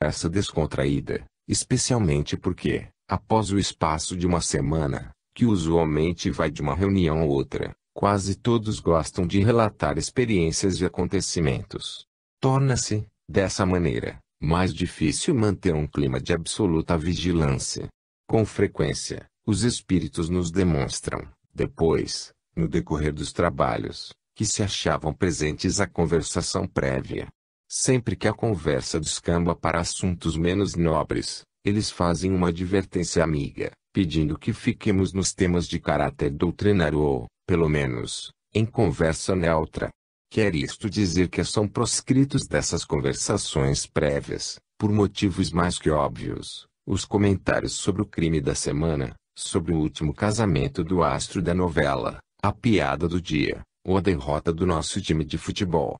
Essa descontraída, especialmente porque, após o espaço de uma semana, que usualmente vai de uma reunião a outra, quase todos gostam de relatar experiências e acontecimentos. Torna-se, dessa maneira, mais difícil manter um clima de absoluta vigilância. Com frequência, os espíritos nos demonstram, depois, no decorrer dos trabalhos, que se achavam presentes à conversação prévia, Sempre que a conversa descamba para assuntos menos nobres, eles fazem uma advertência amiga, pedindo que fiquemos nos temas de caráter doutrinário ou, pelo menos, em conversa neutra. Quer isto dizer que são proscritos dessas conversações prévias, por motivos mais que óbvios, os comentários sobre o crime da semana, sobre o último casamento do astro da novela, a piada do dia, ou a derrota do nosso time de futebol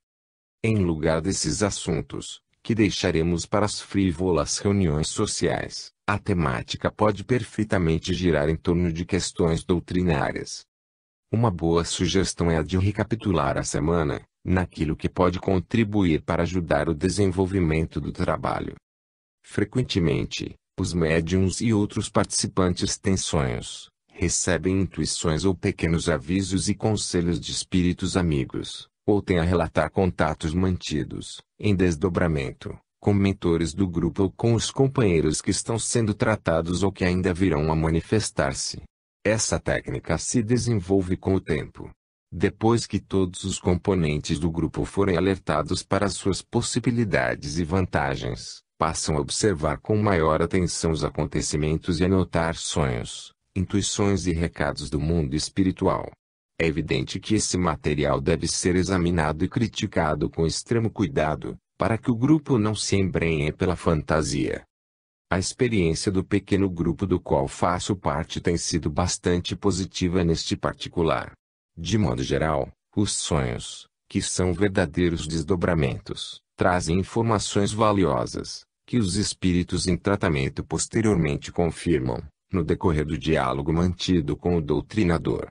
em lugar desses assuntos, que deixaremos para as frívolas reuniões sociais, a temática pode perfeitamente girar em torno de questões doutrinárias. Uma boa sugestão é a de recapitular a semana, naquilo que pode contribuir para ajudar o desenvolvimento do trabalho. Frequentemente, os médiums e outros participantes têm sonhos, recebem intuições ou pequenos avisos e conselhos de espíritos amigos ou tenha a relatar contatos mantidos, em desdobramento, com mentores do grupo ou com os companheiros que estão sendo tratados ou que ainda virão a manifestar-se. Essa técnica se desenvolve com o tempo. Depois que todos os componentes do grupo forem alertados para suas possibilidades e vantagens, passam a observar com maior atenção os acontecimentos e anotar sonhos, intuições e recados do mundo espiritual. É evidente que esse material deve ser examinado e criticado com extremo cuidado, para que o grupo não se embrenhe pela fantasia. A experiência do pequeno grupo do qual faço parte tem sido bastante positiva neste particular. De modo geral, os sonhos, que são verdadeiros desdobramentos, trazem informações valiosas, que os espíritos em tratamento posteriormente confirmam, no decorrer do diálogo mantido com o doutrinador.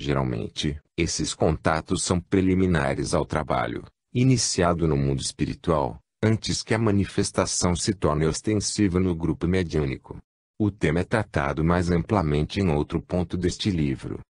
Geralmente, esses contatos são preliminares ao trabalho, iniciado no mundo espiritual, antes que a manifestação se torne ostensiva no grupo mediúnico. O tema é tratado mais amplamente em outro ponto deste livro.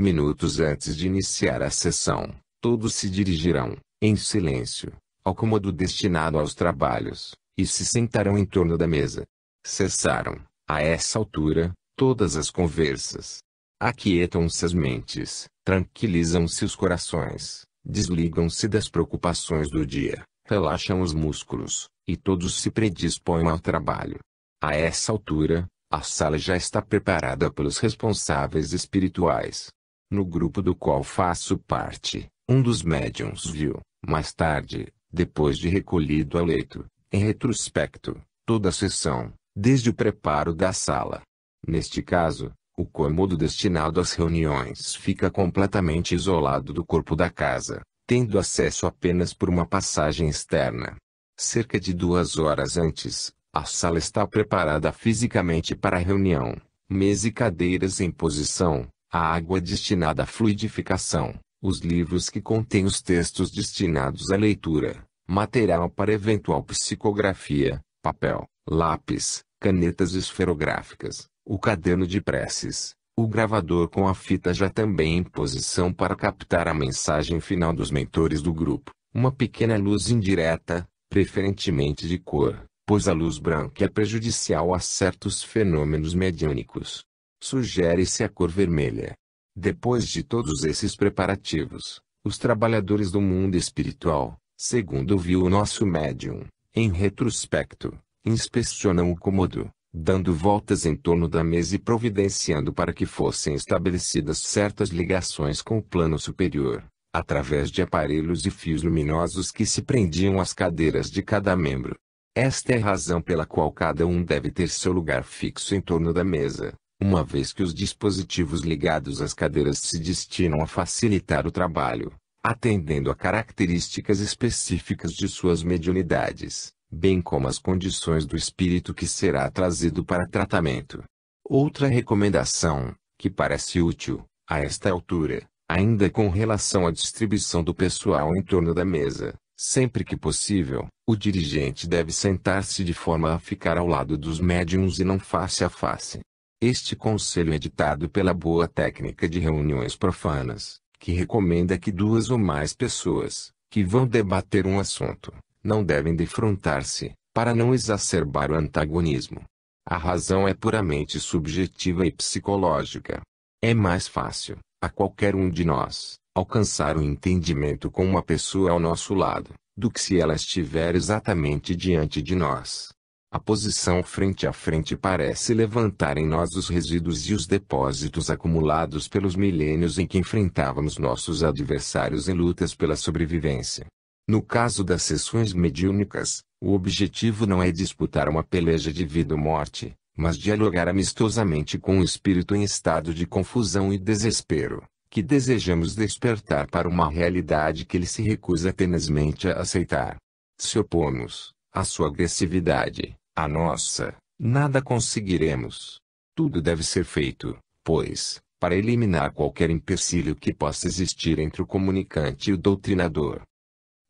Minutos antes de iniciar a sessão, todos se dirigirão, em silêncio, ao cômodo destinado aos trabalhos, e se sentarão em torno da mesa. Cessaram, a essa altura, todas as conversas aquietam-se as mentes, tranquilizam-se os corações, desligam-se das preocupações do dia, relaxam os músculos, e todos se predispõem ao trabalho. A essa altura, a sala já está preparada pelos responsáveis espirituais. No grupo do qual faço parte, um dos médiums viu, mais tarde, depois de recolhido ao leito, em retrospecto, toda a sessão, desde o preparo da sala. Neste caso, o cômodo destinado às reuniões fica completamente isolado do corpo da casa, tendo acesso apenas por uma passagem externa. Cerca de duas horas antes, a sala está preparada fisicamente para a reunião, mesa e cadeiras em posição, a água destinada à fluidificação, os livros que contêm os textos destinados à leitura, material para eventual psicografia, papel, lápis, canetas esferográficas, o caderno de preces, o gravador com a fita já também em posição para captar a mensagem final dos mentores do grupo, uma pequena luz indireta, preferentemente de cor, pois a luz branca é prejudicial a certos fenômenos mediúnicos. Sugere-se a cor vermelha. Depois de todos esses preparativos, os trabalhadores do mundo espiritual, segundo viu o nosso médium, em retrospecto, inspecionam o cômodo, dando voltas em torno da mesa e providenciando para que fossem estabelecidas certas ligações com o plano superior, através de aparelhos e fios luminosos que se prendiam às cadeiras de cada membro. Esta é a razão pela qual cada um deve ter seu lugar fixo em torno da mesa, uma vez que os dispositivos ligados às cadeiras se destinam a facilitar o trabalho, atendendo a características específicas de suas mediunidades bem como as condições do espírito que será trazido para tratamento. Outra recomendação, que parece útil, a esta altura, ainda com relação à distribuição do pessoal em torno da mesa, sempre que possível, o dirigente deve sentar-se de forma a ficar ao lado dos médiums e não face a face. Este conselho é ditado pela boa técnica de reuniões profanas, que recomenda que duas ou mais pessoas, que vão debater um assunto, não devem defrontar-se, para não exacerbar o antagonismo. A razão é puramente subjetiva e psicológica. É mais fácil, a qualquer um de nós, alcançar um entendimento com uma pessoa ao nosso lado, do que se ela estiver exatamente diante de nós. A posição frente a frente parece levantar em nós os resíduos e os depósitos acumulados pelos milênios em que enfrentávamos nossos adversários em lutas pela sobrevivência. No caso das sessões mediúnicas, o objetivo não é disputar uma peleja de vida ou morte, mas dialogar amistosamente com o espírito em estado de confusão e desespero, que desejamos despertar para uma realidade que ele se recusa tenazmente a aceitar. Se opomos à sua agressividade, à nossa, nada conseguiremos. Tudo deve ser feito, pois, para eliminar qualquer empecilho que possa existir entre o comunicante e o doutrinador,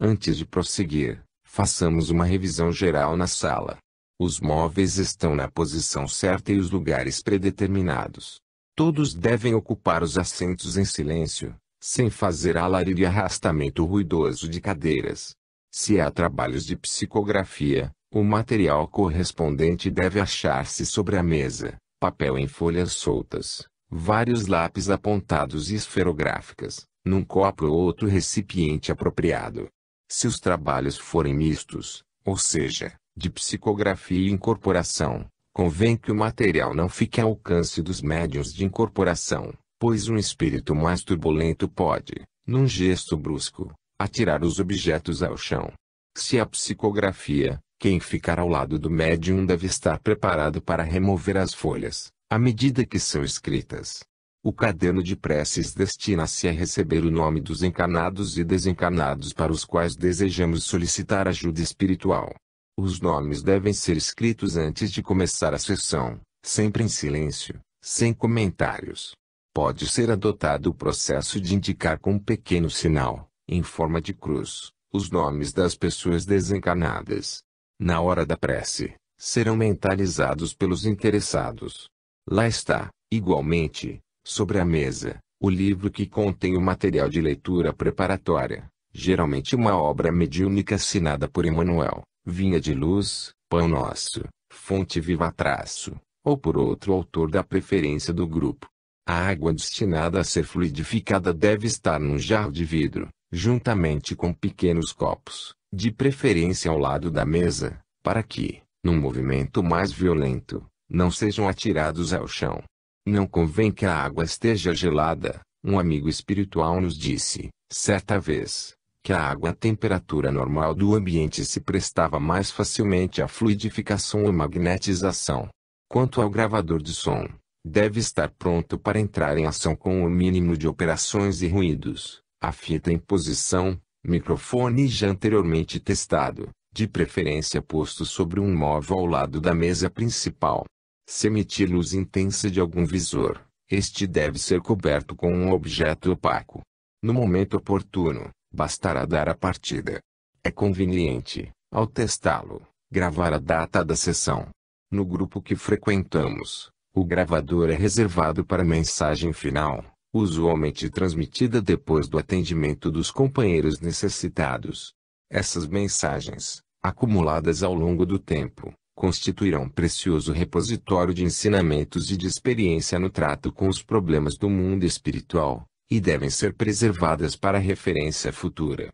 Antes de prosseguir, façamos uma revisão geral na sala. Os móveis estão na posição certa e os lugares predeterminados. Todos devem ocupar os assentos em silêncio, sem fazer alarido e arrastamento ruidoso de cadeiras. Se há trabalhos de psicografia, o material correspondente deve achar-se sobre a mesa, papel em folhas soltas, vários lápis apontados e esferográficas, num copo ou outro recipiente apropriado. Se os trabalhos forem mistos, ou seja, de psicografia e incorporação, convém que o material não fique ao alcance dos médiuns de incorporação, pois um espírito mais turbulento pode, num gesto brusco, atirar os objetos ao chão. Se a psicografia, quem ficar ao lado do médium deve estar preparado para remover as folhas, à medida que são escritas. O caderno de preces destina-se a receber o nome dos encarnados e desencarnados para os quais desejamos solicitar ajuda espiritual. Os nomes devem ser escritos antes de começar a sessão, sempre em silêncio, sem comentários. Pode ser adotado o processo de indicar com um pequeno sinal, em forma de cruz, os nomes das pessoas desencarnadas. Na hora da prece, serão mentalizados pelos interessados. Lá está, igualmente, Sobre a mesa, o livro que contém o material de leitura preparatória, geralmente uma obra mediúnica assinada por Emmanuel, Vinha de Luz, Pão Nosso, Fonte Viva Traço, ou por outro autor da preferência do grupo. A água destinada a ser fluidificada deve estar num jarro de vidro, juntamente com pequenos copos, de preferência ao lado da mesa, para que, num movimento mais violento, não sejam atirados ao chão. Não convém que a água esteja gelada, um amigo espiritual nos disse, certa vez, que a água à temperatura normal do ambiente se prestava mais facilmente à fluidificação ou magnetização. Quanto ao gravador de som, deve estar pronto para entrar em ação com o mínimo de operações e ruídos, a fita em posição, microfone já anteriormente testado, de preferência posto sobre um móvel ao lado da mesa principal. Se emitir luz intensa de algum visor, este deve ser coberto com um objeto opaco. No momento oportuno, bastará dar a partida. É conveniente, ao testá-lo, gravar a data da sessão. No grupo que frequentamos, o gravador é reservado para mensagem final, usualmente transmitida depois do atendimento dos companheiros necessitados. Essas mensagens, acumuladas ao longo do tempo, constituirão um precioso repositório de ensinamentos e de experiência no trato com os problemas do mundo espiritual, e devem ser preservadas para referência futura.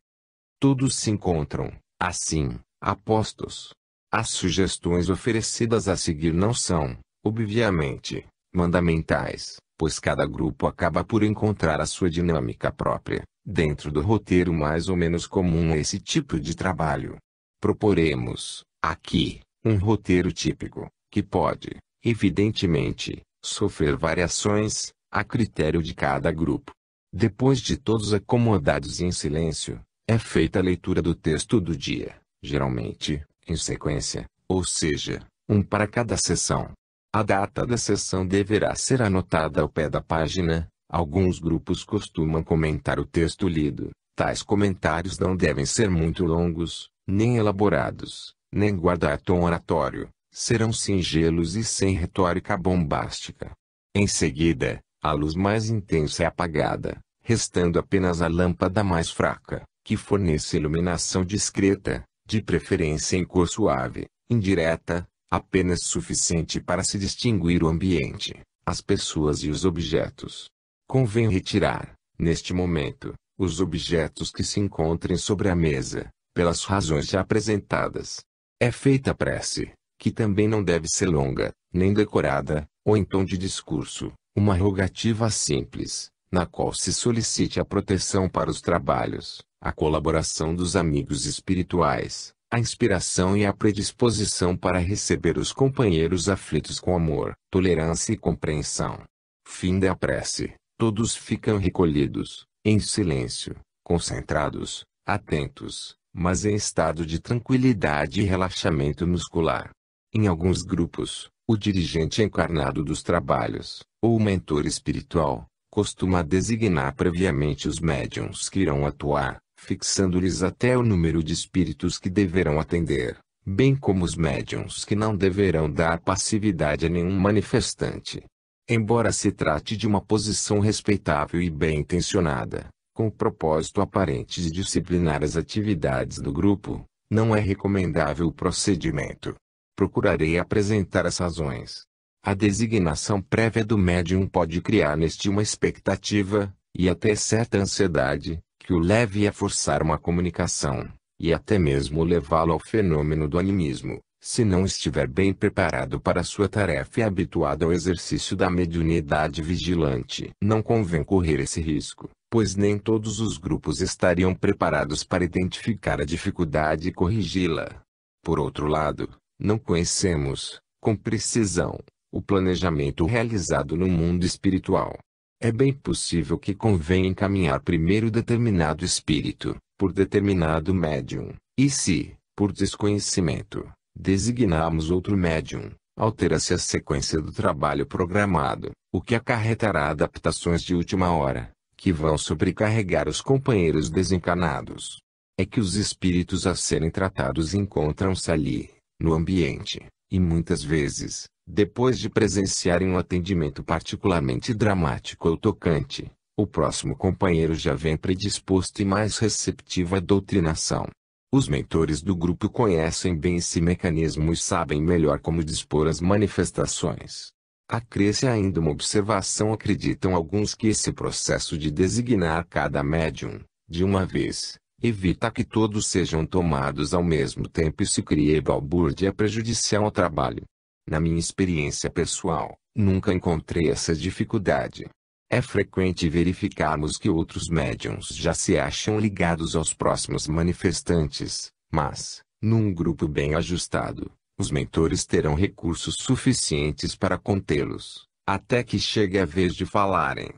Todos se encontram, assim, apostos. As sugestões oferecidas a seguir não são, obviamente, mandamentais, pois cada grupo acaba por encontrar a sua dinâmica própria, dentro do roteiro mais ou menos comum a esse tipo de trabalho. Proporemos, aqui, um roteiro típico, que pode, evidentemente, sofrer variações, a critério de cada grupo. Depois de todos acomodados em silêncio, é feita a leitura do texto do dia, geralmente, em sequência, ou seja, um para cada sessão. A data da sessão deverá ser anotada ao pé da página. Alguns grupos costumam comentar o texto lido. Tais comentários não devem ser muito longos, nem elaborados, nem guardar tom oratório, serão singelos e sem retórica bombástica. Em seguida, a luz mais intensa é apagada, restando apenas a lâmpada mais fraca, que fornece iluminação discreta, de preferência em cor suave, indireta, apenas suficiente para se distinguir o ambiente, as pessoas e os objetos. Convém retirar, neste momento, os objetos que se encontrem sobre a mesa, pelas razões já apresentadas. É feita a prece, que também não deve ser longa, nem decorada, ou em tom de discurso, uma rogativa simples, na qual se solicite a proteção para os trabalhos, a colaboração dos amigos espirituais, a inspiração e a predisposição para receber os companheiros aflitos com amor, tolerância e compreensão. Fim da prece, todos ficam recolhidos, em silêncio, concentrados, atentos, mas em estado de tranquilidade e relaxamento muscular. Em alguns grupos, o dirigente encarnado dos trabalhos, ou mentor espiritual, costuma designar previamente os médiums que irão atuar, fixando-lhes até o número de espíritos que deverão atender, bem como os médiums que não deverão dar passividade a nenhum manifestante. Embora se trate de uma posição respeitável e bem intencionada, com o propósito aparente de disciplinar as atividades do grupo, não é recomendável o procedimento. Procurarei apresentar as razões. A designação prévia do médium pode criar neste uma expectativa, e até certa ansiedade, que o leve a forçar uma comunicação, e até mesmo levá-lo ao fenômeno do animismo, se não estiver bem preparado para sua tarefa e habituado ao exercício da mediunidade vigilante. Não convém correr esse risco pois nem todos os grupos estariam preparados para identificar a dificuldade e corrigi-la. Por outro lado, não conhecemos, com precisão, o planejamento realizado no mundo espiritual. É bem possível que convenha encaminhar primeiro determinado espírito, por determinado médium, e se, por desconhecimento, designarmos outro médium, altera-se a sequência do trabalho programado, o que acarretará adaptações de última hora que vão sobrecarregar os companheiros desencarnados. É que os espíritos a serem tratados encontram-se ali, no ambiente, e muitas vezes, depois de presenciarem um atendimento particularmente dramático ou tocante, o próximo companheiro já vem predisposto e mais receptivo à doutrinação. Os mentores do grupo conhecem bem esse mecanismo e sabem melhor como dispor as manifestações. Acresce ainda uma observação: acreditam alguns que esse processo de designar cada médium, de uma vez, evita que todos sejam tomados ao mesmo tempo e se crie balbúrdia prejudicial ao trabalho. Na minha experiência pessoal, nunca encontrei essa dificuldade. É frequente verificarmos que outros médiums já se acham ligados aos próximos manifestantes, mas, num grupo bem ajustado, os mentores terão recursos suficientes para contê-los, até que chegue a vez de falarem.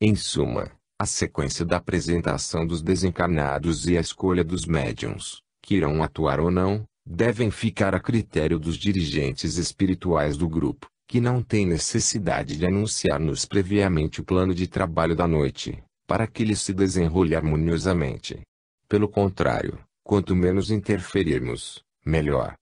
Em suma, a sequência da apresentação dos desencarnados e a escolha dos médiums, que irão atuar ou não, devem ficar a critério dos dirigentes espirituais do grupo, que não tem necessidade de anunciar-nos previamente o plano de trabalho da noite, para que ele se desenrole harmoniosamente. Pelo contrário, quanto menos interferirmos, melhor.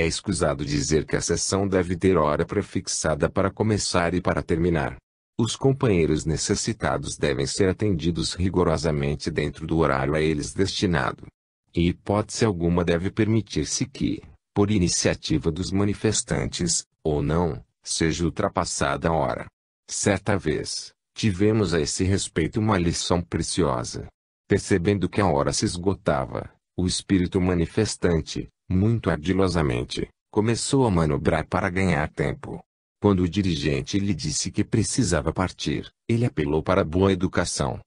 É escusado dizer que a sessão deve ter hora prefixada para começar e para terminar. Os companheiros necessitados devem ser atendidos rigorosamente dentro do horário a eles destinado. Em hipótese alguma deve permitir-se que, por iniciativa dos manifestantes, ou não, seja ultrapassada a hora. Certa vez, tivemos a esse respeito uma lição preciosa. Percebendo que a hora se esgotava, o espírito manifestante, muito ardilosamente, começou a manobrar para ganhar tempo. Quando o dirigente lhe disse que precisava partir, ele apelou para a boa educação.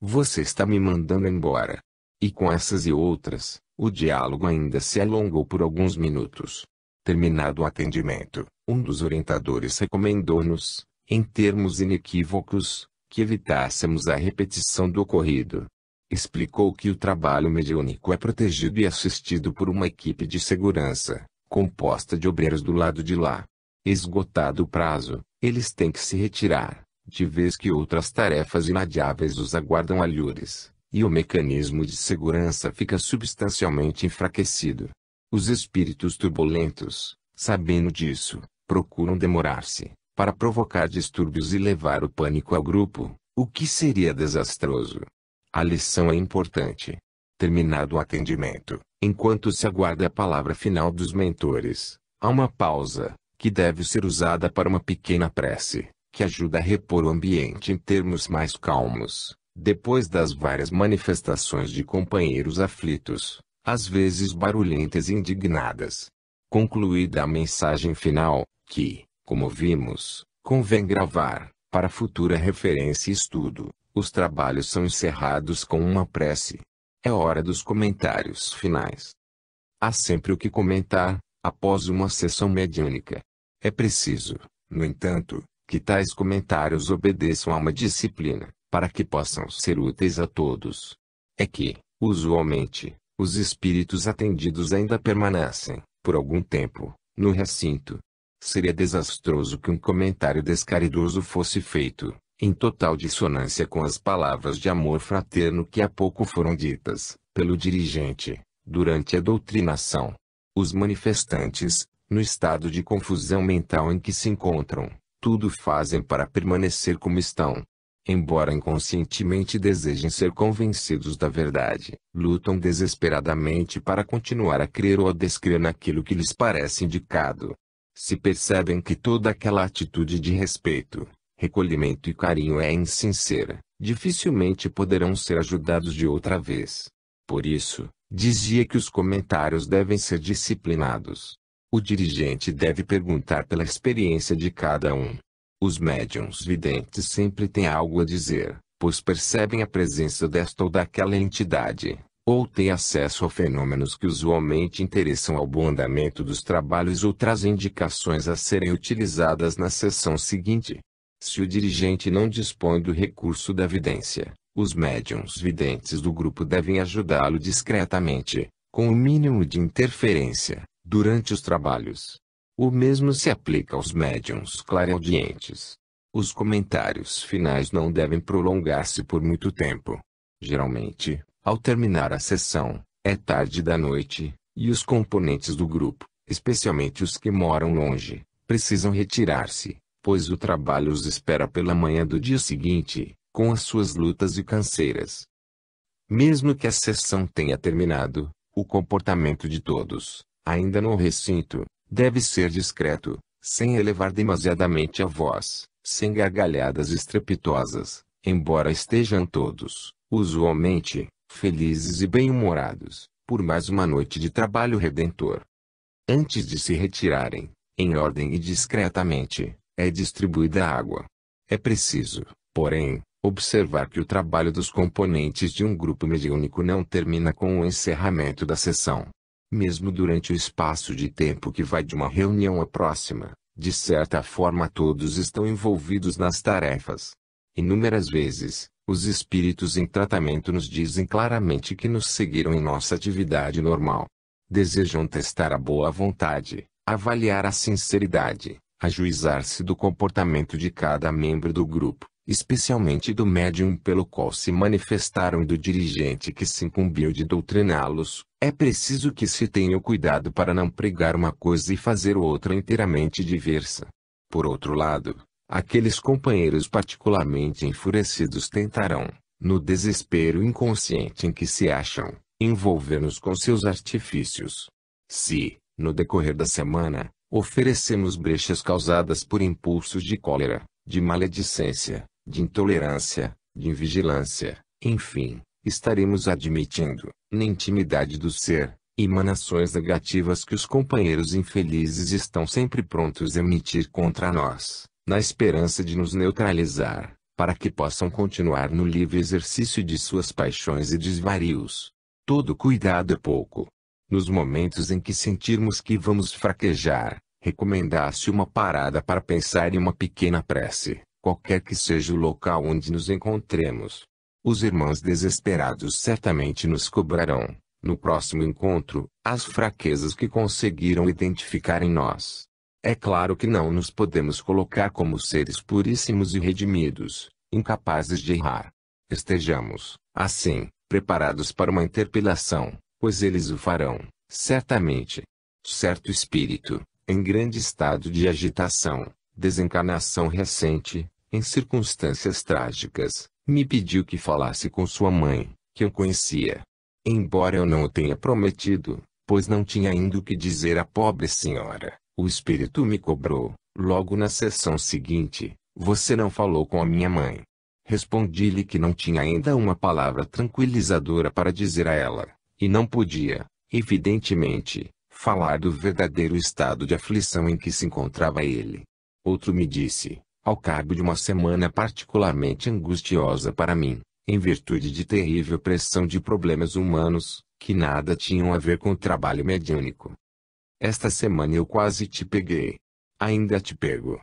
Você está me mandando embora. E com essas e outras, o diálogo ainda se alongou por alguns minutos. Terminado o atendimento, um dos orientadores recomendou-nos, em termos inequívocos, que evitássemos a repetição do ocorrido explicou que o trabalho mediúnico é protegido e assistido por uma equipe de segurança, composta de obreiros do lado de lá. Esgotado o prazo, eles têm que se retirar, de vez que outras tarefas inadiáveis os aguardam alhures, e o mecanismo de segurança fica substancialmente enfraquecido. Os espíritos turbulentos, sabendo disso, procuram demorar-se, para provocar distúrbios e levar o pânico ao grupo, o que seria desastroso. A lição é importante. Terminado o atendimento, enquanto se aguarda a palavra final dos mentores, há uma pausa, que deve ser usada para uma pequena prece, que ajuda a repor o ambiente em termos mais calmos. Depois das várias manifestações de companheiros aflitos, às vezes barulhentas e indignadas. Concluída a mensagem final, que, como vimos, convém gravar, para futura referência e estudo, os trabalhos são encerrados com uma prece. É hora dos comentários finais. Há sempre o que comentar, após uma sessão mediúnica. É preciso, no entanto, que tais comentários obedeçam a uma disciplina, para que possam ser úteis a todos. É que, usualmente, os espíritos atendidos ainda permanecem, por algum tempo, no recinto. Seria desastroso que um comentário descaridoso fosse feito, em total dissonância com as palavras de amor fraterno que há pouco foram ditas, pelo dirigente, durante a doutrinação. Os manifestantes, no estado de confusão mental em que se encontram, tudo fazem para permanecer como estão. Embora inconscientemente desejem ser convencidos da verdade, lutam desesperadamente para continuar a crer ou a descrer naquilo que lhes parece indicado. Se percebem que toda aquela atitude de respeito, recolhimento e carinho é insincera, dificilmente poderão ser ajudados de outra vez. Por isso, dizia que os comentários devem ser disciplinados. O dirigente deve perguntar pela experiência de cada um. Os médiums videntes sempre têm algo a dizer, pois percebem a presença desta ou daquela entidade, ou têm acesso a fenômenos que usualmente interessam ao bom andamento dos trabalhos ou trazem indicações a serem utilizadas na sessão seguinte. Se o dirigente não dispõe do recurso da vidência, os médiums videntes do grupo devem ajudá-lo discretamente, com o mínimo de interferência, durante os trabalhos. O mesmo se aplica aos médiums clareaudientes. Os comentários finais não devem prolongar-se por muito tempo. Geralmente, ao terminar a sessão, é tarde da noite, e os componentes do grupo, especialmente os que moram longe, precisam retirar-se pois o trabalho os espera pela manhã do dia seguinte, com as suas lutas e canseiras. Mesmo que a sessão tenha terminado, o comportamento de todos, ainda no recinto, deve ser discreto, sem elevar demasiadamente a voz, sem gargalhadas estrepitosas, embora estejam todos, usualmente, felizes e bem-humorados, por mais uma noite de trabalho redentor. Antes de se retirarem, em ordem e discretamente, é distribuída a água. É preciso, porém, observar que o trabalho dos componentes de um grupo mediúnico não termina com o encerramento da sessão. Mesmo durante o espaço de tempo que vai de uma reunião à próxima, de certa forma todos estão envolvidos nas tarefas. Inúmeras vezes, os espíritos em tratamento nos dizem claramente que nos seguiram em nossa atividade normal. Desejam testar a boa vontade, avaliar a sinceridade, ajuizar-se do comportamento de cada membro do grupo, especialmente do médium pelo qual se manifestaram e do dirigente que se incumbiu de doutriná-los, é preciso que se tenha o cuidado para não pregar uma coisa e fazer outra inteiramente diversa. Por outro lado, aqueles companheiros particularmente enfurecidos tentarão, no desespero inconsciente em que se acham, envolver-nos com seus artifícios. Se, no decorrer da semana, Oferecemos brechas causadas por impulsos de cólera, de maledicência, de intolerância, de invigilância, enfim, estaremos admitindo, na intimidade do ser, emanações negativas que os companheiros infelizes estão sempre prontos a emitir contra nós, na esperança de nos neutralizar, para que possam continuar no livre exercício de suas paixões e desvarios. Todo cuidado é pouco, nos momentos em que sentirmos que vamos fraquejar, recomendasse uma parada para pensar em uma pequena prece, qualquer que seja o local onde nos encontremos. Os irmãos desesperados certamente nos cobrarão, no próximo encontro, as fraquezas que conseguiram identificar em nós. É claro que não nos podemos colocar como seres puríssimos e redimidos, incapazes de errar. Estejamos, assim, preparados para uma interpelação, pois eles o farão, certamente. Certo espírito, em grande estado de agitação, desencarnação recente, em circunstâncias trágicas, me pediu que falasse com sua mãe, que eu conhecia. Embora eu não o tenha prometido, pois não tinha ainda o que dizer à pobre senhora, o espírito me cobrou, logo na sessão seguinte, você não falou com a minha mãe. Respondi-lhe que não tinha ainda uma palavra tranquilizadora para dizer a ela, e não podia, evidentemente, falar do verdadeiro estado de aflição em que se encontrava ele. Outro me disse, ao cabo de uma semana particularmente angustiosa para mim, em virtude de terrível pressão de problemas humanos, que nada tinham a ver com o trabalho mediúnico. Esta semana eu quase te peguei. Ainda te pego.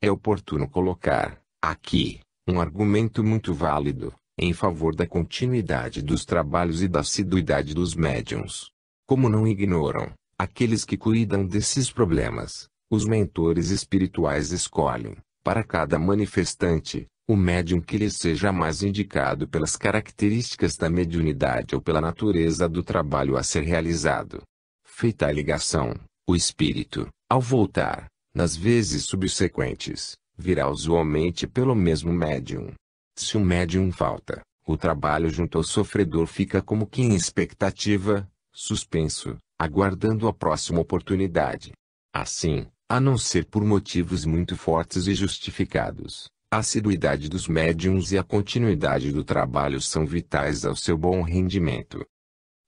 É oportuno colocar, aqui, um argumento muito válido, em favor da continuidade dos trabalhos e da assiduidade dos médiums. Como não ignoram, aqueles que cuidam desses problemas, os mentores espirituais escolhem, para cada manifestante, o médium que lhe seja mais indicado pelas características da mediunidade ou pela natureza do trabalho a ser realizado. Feita a ligação, o espírito, ao voltar, nas vezes subsequentes, virá usualmente pelo mesmo médium, se o médium falta, o trabalho junto ao sofredor fica como que em expectativa, suspenso, aguardando a próxima oportunidade. Assim, a não ser por motivos muito fortes e justificados, a assiduidade dos médiums e a continuidade do trabalho são vitais ao seu bom rendimento.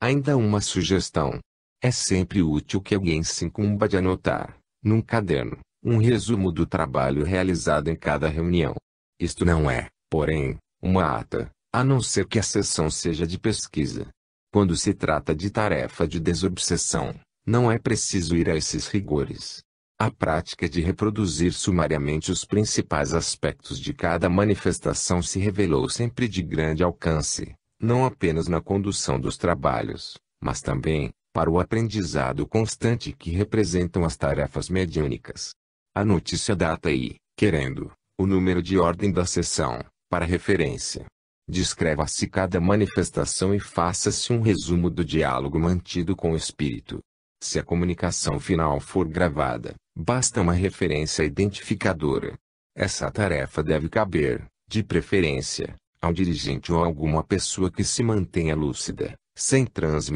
Ainda uma sugestão. É sempre útil que alguém se incumba de anotar, num caderno, um resumo do trabalho realizado em cada reunião. Isto não é, porém, uma ata, a não ser que a sessão seja de pesquisa. Quando se trata de tarefa de desobsessão, não é preciso ir a esses rigores. A prática de reproduzir sumariamente os principais aspectos de cada manifestação se revelou sempre de grande alcance, não apenas na condução dos trabalhos, mas também, para o aprendizado constante que representam as tarefas mediúnicas. A notícia data e, querendo, o número de ordem da sessão, para referência. Descreva-se cada manifestação e faça-se um resumo do diálogo mantido com o espírito. Se a comunicação final for gravada, basta uma referência identificadora. Essa tarefa deve caber, de preferência, ao dirigente ou a alguma pessoa que se mantenha lúcida, sem transe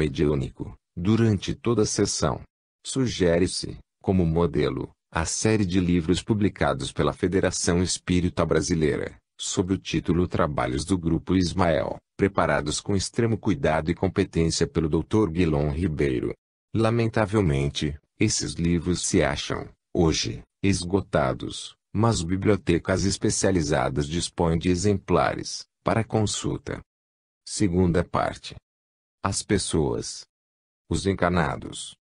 durante toda a sessão. Sugere-se, como modelo, a série de livros publicados pela Federação Espírita Brasileira, sob o título Trabalhos do Grupo Ismael, preparados com extremo cuidado e competência pelo Dr. Guilom Ribeiro. Lamentavelmente, esses livros se acham, hoje, esgotados, mas bibliotecas especializadas dispõem de exemplares, para consulta. Segunda parte. As pessoas. Os encanados.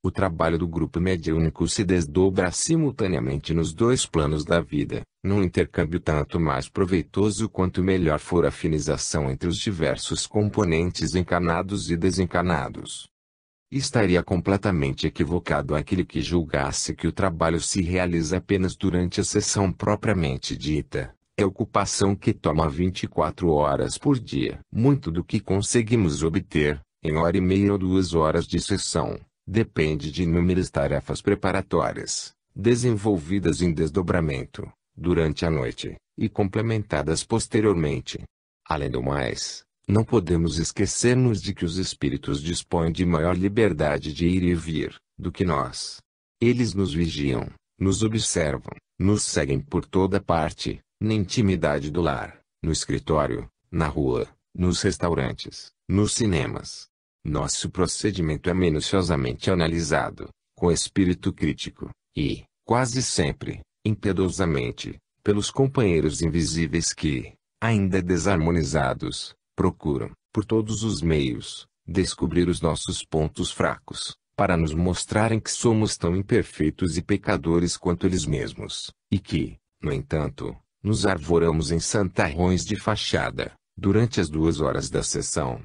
O trabalho do grupo mediúnico se desdobra simultaneamente nos dois planos da vida, num intercâmbio tanto mais proveitoso quanto melhor for a afinização entre os diversos componentes encarnados e desencarnados. Estaria completamente equivocado aquele que julgasse que o trabalho se realiza apenas durante a sessão propriamente dita. É ocupação que toma 24 horas por dia. Muito do que conseguimos obter, em hora e meia ou duas horas de sessão, depende de inúmeras tarefas preparatórias, desenvolvidas em desdobramento, durante a noite, e complementadas posteriormente. Além do mais, não podemos esquecer-nos de que os espíritos dispõem de maior liberdade de ir e vir do que nós. Eles nos vigiam, nos observam, nos seguem por toda parte, na intimidade do lar, no escritório, na rua, nos restaurantes, nos cinemas, nosso procedimento é minuciosamente analisado, com espírito crítico, e, quase sempre, impiedosamente, pelos companheiros invisíveis que, ainda desarmonizados, procuram, por todos os meios, descobrir os nossos pontos fracos, para nos mostrarem que somos tão imperfeitos e pecadores quanto eles mesmos, e que, no entanto, nos arvoramos em santarrões de fachada, durante as duas horas da sessão,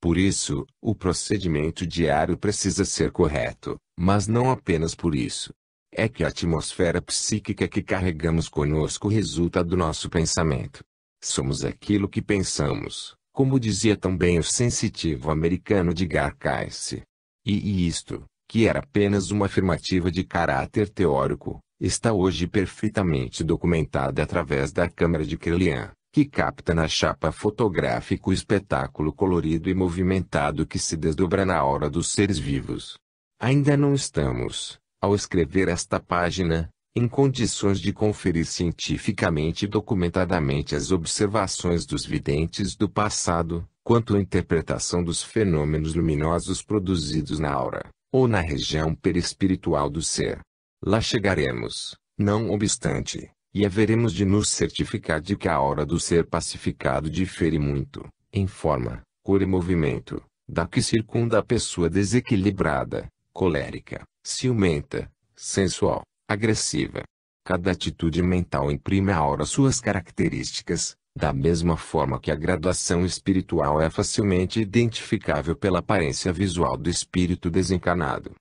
por isso, o procedimento diário precisa ser correto, mas não apenas por isso. É que a atmosfera psíquica que carregamos conosco resulta do nosso pensamento. Somos aquilo que pensamos, como dizia também o sensitivo americano de Garcaisse. E, isto, que era apenas uma afirmativa de caráter teórico, está hoje perfeitamente documentada através da câmara de Kirlian que capta na chapa fotográfica o espetáculo colorido e movimentado que se desdobra na aura dos seres vivos. Ainda não estamos, ao escrever esta página, em condições de conferir cientificamente e documentadamente as observações dos videntes do passado, quanto à interpretação dos fenômenos luminosos produzidos na aura, ou na região perispiritual do ser. Lá chegaremos, não obstante, e haveremos de nos certificar de que a hora do ser pacificado difere muito, em forma, cor e movimento, da que circunda a pessoa desequilibrada, colérica, ciumenta, sensual, agressiva. Cada atitude mental imprime à hora suas características, da mesma forma que a graduação espiritual é facilmente identificável pela aparência visual do espírito desencarnado.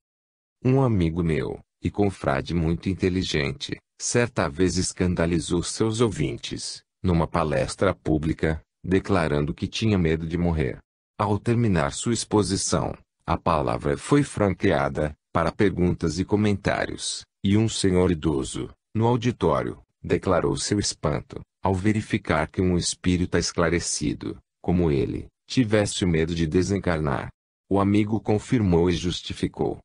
Um amigo meu, e confrade muito inteligente, certa vez escandalizou seus ouvintes, numa palestra pública, declarando que tinha medo de morrer. Ao terminar sua exposição, a palavra foi franqueada, para perguntas e comentários, e um senhor idoso, no auditório, declarou seu espanto, ao verificar que um espírita esclarecido, como ele, tivesse medo de desencarnar. O amigo confirmou e justificou.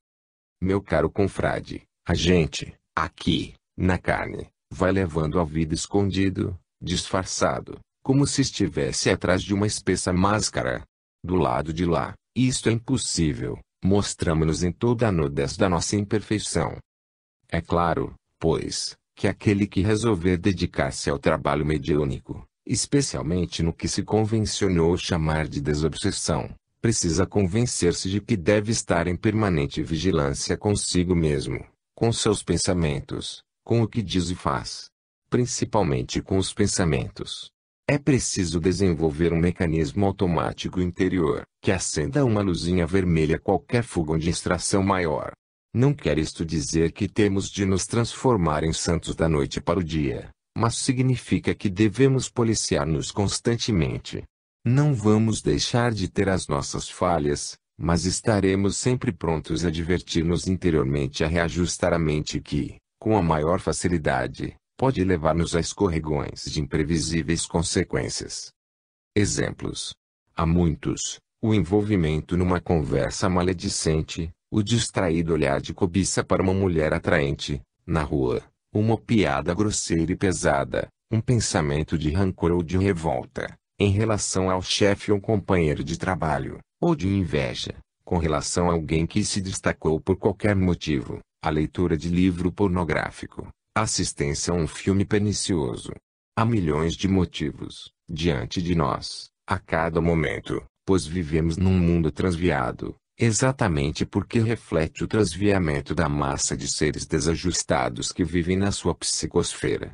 Meu caro confrade, a gente, aqui, na carne, vai levando a vida escondido, disfarçado, como se estivesse atrás de uma espessa máscara. Do lado de lá, isto é impossível, mostramos-nos em toda a nudez da nossa imperfeição. É claro, pois, que aquele que resolver dedicar-se ao trabalho mediúnico, especialmente no que se convencionou chamar de desobsessão, precisa convencer-se de que deve estar em permanente vigilância consigo mesmo, com seus pensamentos, com o que diz e faz, principalmente com os pensamentos. É preciso desenvolver um mecanismo automático interior que acenda uma luzinha vermelha qualquer fuga de extração maior. Não quer isto dizer que temos de nos transformar em santos da noite para o dia, mas significa que devemos policiar-nos constantemente. Não vamos deixar de ter as nossas falhas, mas estaremos sempre prontos a divertir-nos interiormente a reajustar a mente que, com a maior facilidade, pode levar-nos a escorregões de imprevisíveis consequências. Exemplos: há muitos, o envolvimento numa conversa maledicente, o distraído olhar de cobiça para uma mulher atraente, na rua, uma piada grosseira e pesada, um pensamento de rancor ou de revolta, em relação ao chefe ou companheiro de trabalho, ou de inveja, com relação a alguém que se destacou por qualquer motivo, a leitura de livro pornográfico, assistência a um filme pernicioso. Há milhões de motivos, diante de nós, a cada momento, pois vivemos num mundo transviado, exatamente porque reflete o transviamento da massa de seres desajustados que vivem na sua psicosfera.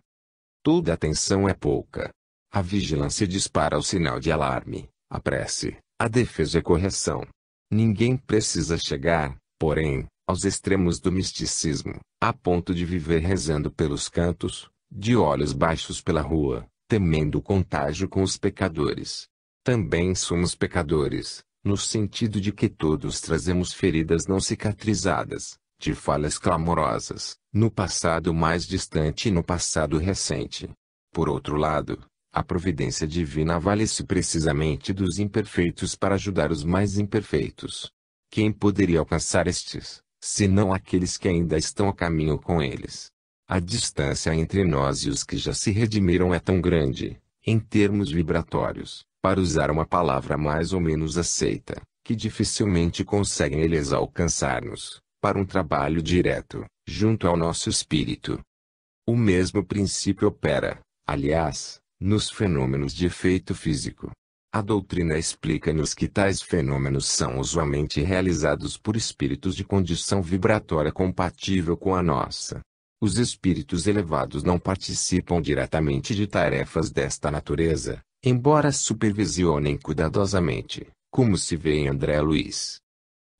Toda atenção é pouca. A vigilância dispara o sinal de alarme, a prece, a defesa e a correção. Ninguém precisa chegar, porém, aos extremos do misticismo, a ponto de viver rezando pelos cantos, de olhos baixos pela rua, temendo o contágio com os pecadores. Também somos pecadores, no sentido de que todos trazemos feridas não cicatrizadas, de falhas clamorosas, no passado mais distante e no passado recente. Por outro lado, a providência divina vale-se precisamente dos imperfeitos para ajudar os mais imperfeitos. Quem poderia alcançar estes? senão aqueles que ainda estão a caminho com eles. A distância entre nós e os que já se redimiram é tão grande, em termos vibratórios, para usar uma palavra mais ou menos aceita, que dificilmente conseguem eles alcançar-nos, para um trabalho direto, junto ao nosso espírito. O mesmo princípio opera, aliás, nos fenômenos de efeito físico. A doutrina explica-nos que tais fenômenos são usualmente realizados por espíritos de condição vibratória compatível com a nossa. Os espíritos elevados não participam diretamente de tarefas desta natureza, embora supervisionem cuidadosamente, como se vê em André Luiz.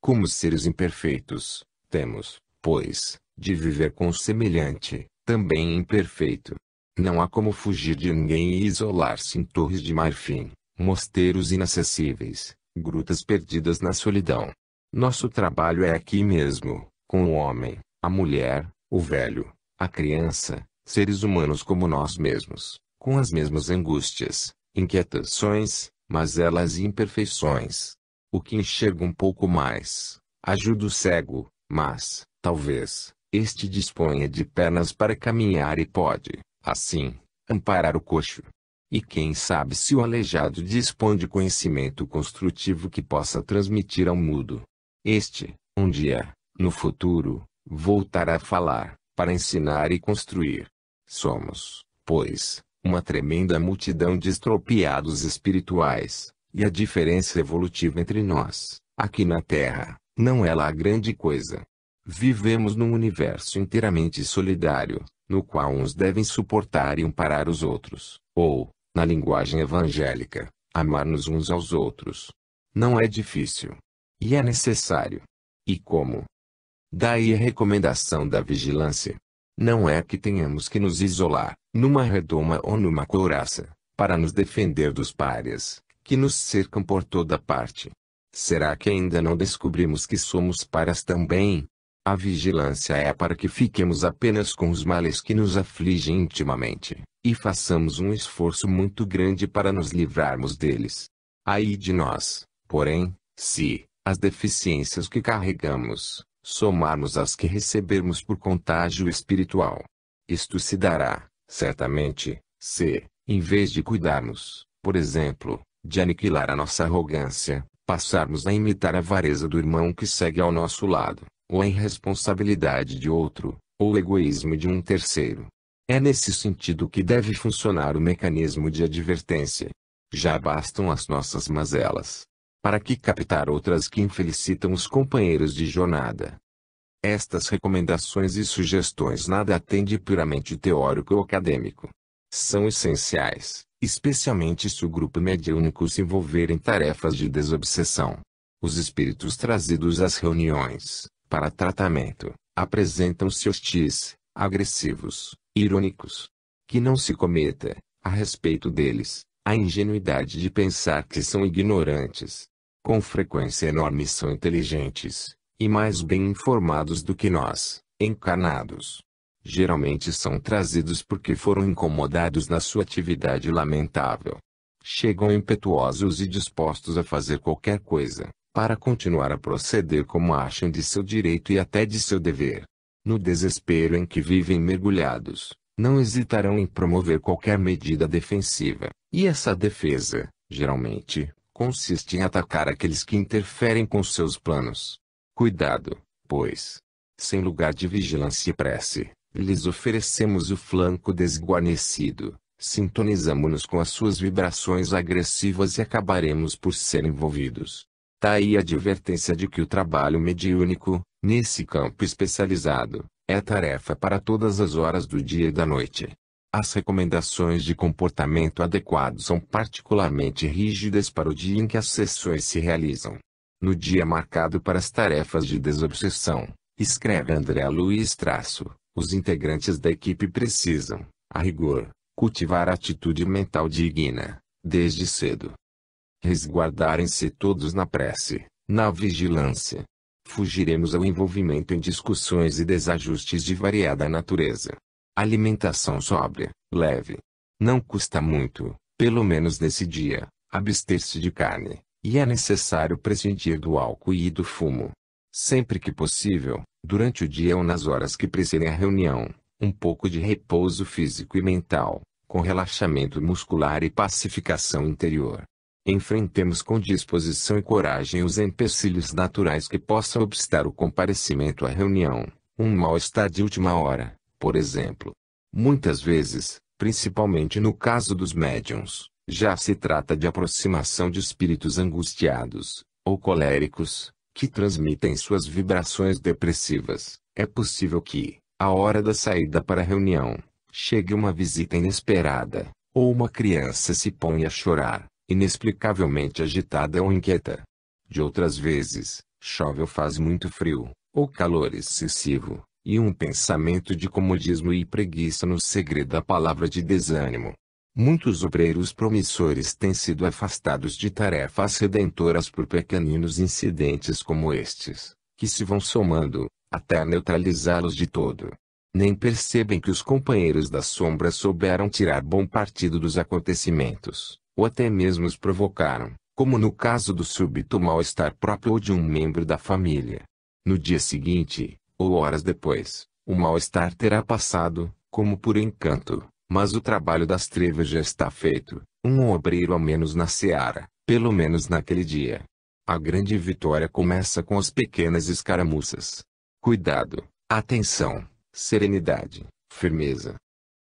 Como seres imperfeitos, temos, pois, de viver com o semelhante, também imperfeito. Não há como fugir de ninguém e isolar-se em torres de marfim mosteiros inacessíveis, grutas perdidas na solidão. Nosso trabalho é aqui mesmo, com o homem, a mulher, o velho, a criança, seres humanos como nós mesmos, com as mesmas angústias, inquietações, mas elas imperfeições. O que enxerga um pouco mais, ajuda o cego, mas, talvez, este disponha de pernas para caminhar e pode, assim, amparar o coxo. E quem sabe se o aleijado dispõe de conhecimento construtivo que possa transmitir ao mudo. Este, um dia, no futuro, voltará a falar, para ensinar e construir. Somos, pois, uma tremenda multidão de estropiados espirituais, e a diferença evolutiva entre nós, aqui na Terra, não é lá grande coisa. Vivemos num universo inteiramente solidário, no qual uns devem suportar e amparar os outros, ou, na linguagem evangélica, amar-nos uns aos outros. Não é difícil. E é necessário. E como? Daí a recomendação da vigilância. Não é que tenhamos que nos isolar, numa redoma ou numa couraça, para nos defender dos párias, que nos cercam por toda parte. Será que ainda não descobrimos que somos párias também? A vigilância é para que fiquemos apenas com os males que nos afligem intimamente, e façamos um esforço muito grande para nos livrarmos deles. Aí de nós, porém, se, as deficiências que carregamos, somarmos as que recebermos por contágio espiritual, isto se dará, certamente, se, em vez de cuidarmos, por exemplo, de aniquilar a nossa arrogância, passarmos a imitar a avareza do irmão que segue ao nosso lado, ou a irresponsabilidade de outro, ou o egoísmo de um terceiro. É nesse sentido que deve funcionar o mecanismo de advertência. Já bastam as nossas mazelas. Para que captar outras que infelicitam os companheiros de jornada? Estas recomendações e sugestões nada atende puramente teórico ou acadêmico. São essenciais, especialmente se o grupo mediúnico se envolver em tarefas de desobsessão. Os espíritos trazidos às reuniões, para tratamento, apresentam-se hostis, agressivos, irônicos. Que não se cometa, a respeito deles, a ingenuidade de pensar que são ignorantes. Com frequência enorme são inteligentes, e mais bem informados do que nós, encarnados. Geralmente são trazidos porque foram incomodados na sua atividade lamentável. Chegam impetuosos e dispostos a fazer qualquer coisa, para continuar a proceder como acham de seu direito e até de seu dever. No desespero em que vivem mergulhados, não hesitarão em promover qualquer medida defensiva, e essa defesa, geralmente, consiste em atacar aqueles que interferem com seus planos. Cuidado, pois, sem lugar de vigilância e prece, lhes oferecemos o flanco desguarnecido, sintonizamos-nos com as suas vibrações agressivas e acabaremos por ser envolvidos. Tá aí a advertência de que o trabalho mediúnico, nesse campo especializado, é tarefa para todas as horas do dia e da noite. As recomendações de comportamento adequado são particularmente rígidas para o dia em que as sessões se realizam. No dia marcado para as tarefas de desobsessão, escreve André Luiz Traço, os integrantes da equipe precisam, a rigor, cultivar atitude mental digna, desde cedo resguardarem-se todos na prece, na vigilância. Fugiremos ao envolvimento em discussões e desajustes de variada natureza. Alimentação sóbria, leve. Não custa muito, pelo menos nesse dia, abster-se de carne, e é necessário prescindir do álcool e do fumo. Sempre que possível, durante o dia ou nas horas que precedem a reunião, um pouco de repouso físico e mental, com relaxamento muscular e pacificação interior. Enfrentemos com disposição e coragem os empecilhos naturais que possam obstar o comparecimento à reunião, um mal-estar de última hora, por exemplo. Muitas vezes, principalmente no caso dos médiums, já se trata de aproximação de espíritos angustiados, ou coléricos, que transmitem suas vibrações depressivas. É possível que, à hora da saída para a reunião, chegue uma visita inesperada, ou uma criança se ponha a chorar, inexplicavelmente agitada ou inquieta. De outras vezes, chove ou faz muito frio, ou calor excessivo, e um pensamento de comodismo e preguiça no segredo da palavra de desânimo. Muitos obreiros promissores têm sido afastados de tarefas redentoras por pequeninos incidentes como estes, que se vão somando, até neutralizá-los de todo. Nem percebem que os companheiros da sombra souberam tirar bom partido dos acontecimentos, ou até mesmo os provocaram, como no caso do súbito mal-estar próprio de um membro da família. No dia seguinte, ou horas depois, o mal-estar terá passado, como por encanto, mas o trabalho das trevas já está feito, um obreiro a menos na seara, pelo menos naquele dia. A grande vitória começa com as pequenas escaramuças. Cuidado, atenção, serenidade, firmeza.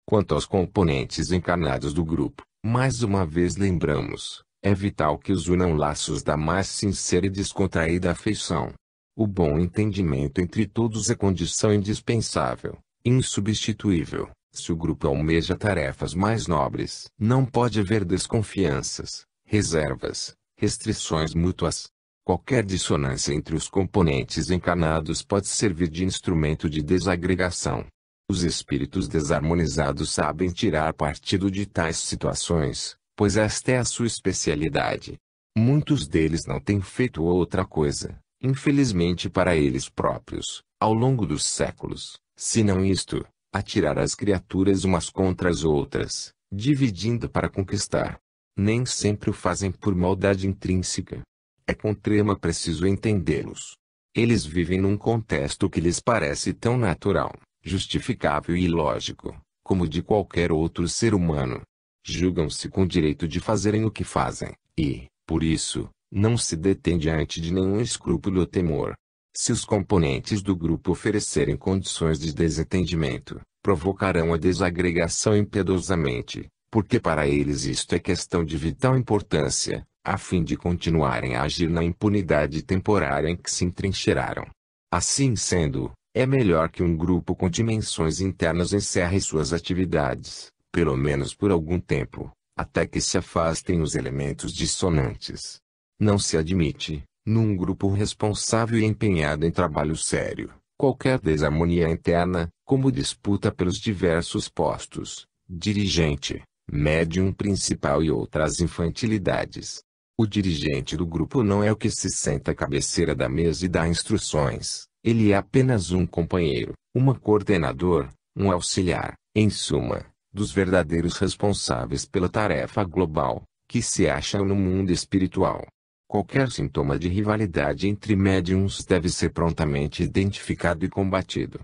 Quanto aos componentes encarnados do grupo, mais uma vez lembramos, é vital que os unam laços da mais sincera e descontraída afeição. O bom entendimento entre todos é condição indispensável, insubstituível. Se o grupo almeja tarefas mais nobres, não pode haver desconfianças, reservas, restrições mútuas. Qualquer dissonância entre os componentes encarnados pode servir de instrumento de desagregação. Os espíritos desarmonizados sabem tirar partido de tais situações, pois esta é a sua especialidade. Muitos deles não têm feito outra coisa, infelizmente para eles próprios, ao longo dos séculos, senão isto, atirar as criaturas umas contra as outras, dividindo para conquistar. Nem sempre o fazem por maldade intrínseca. É com trema preciso entendê-los. Eles vivem num contexto que lhes parece tão natural, justificável e lógico, como de qualquer outro ser humano. Julgam-se com direito de fazerem o que fazem, e, por isso, não se detém diante de nenhum escrúpulo ou temor. Se os componentes do grupo oferecerem condições de desentendimento, provocarão a desagregação impiedosamente, porque para eles isto é questão de vital importância, a fim de continuarem a agir na impunidade temporária em que se entrincheiraram. Assim sendo, é melhor que um grupo com dimensões internas encerre suas atividades, pelo menos por algum tempo, até que se afastem os elementos dissonantes. Não se admite, num grupo responsável e empenhado em trabalho sério, qualquer desarmonia interna, como disputa pelos diversos postos, dirigente, médium principal e outras infantilidades. O dirigente do grupo não é o que se senta à cabeceira da mesa e dá instruções, ele é apenas um companheiro, uma coordenador, um auxiliar, em suma, dos verdadeiros responsáveis pela tarefa global, que se acham no mundo espiritual. Qualquer sintoma de rivalidade entre médiums deve ser prontamente identificado e combatido.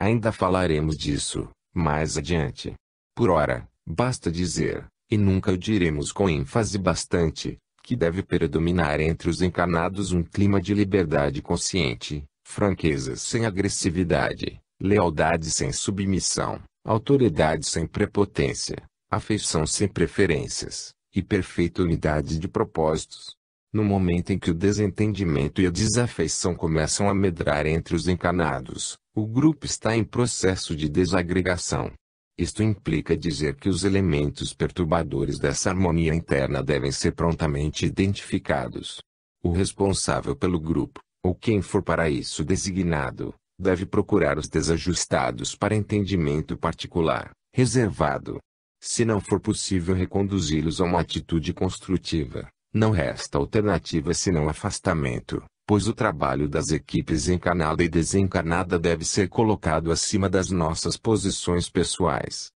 Ainda falaremos disso, mais adiante. Por ora, basta dizer, e nunca o diremos com ênfase bastante, que deve predominar entre os encarnados um clima de liberdade consciente, franqueza sem agressividade, lealdade sem submissão, autoridade sem prepotência, afeição sem preferências, e perfeita unidade de propósitos. No momento em que o desentendimento e a desafeição começam a medrar entre os encanados, o grupo está em processo de desagregação. Isto implica dizer que os elementos perturbadores dessa harmonia interna devem ser prontamente identificados. O responsável pelo grupo, ou quem for para isso designado, deve procurar os desajustados para entendimento particular, reservado. Se não for possível reconduzi-los a uma atitude construtiva, não resta alternativa senão afastamento, pois o trabalho das equipes encarnada e desencarnada deve ser colocado acima das nossas posições pessoais.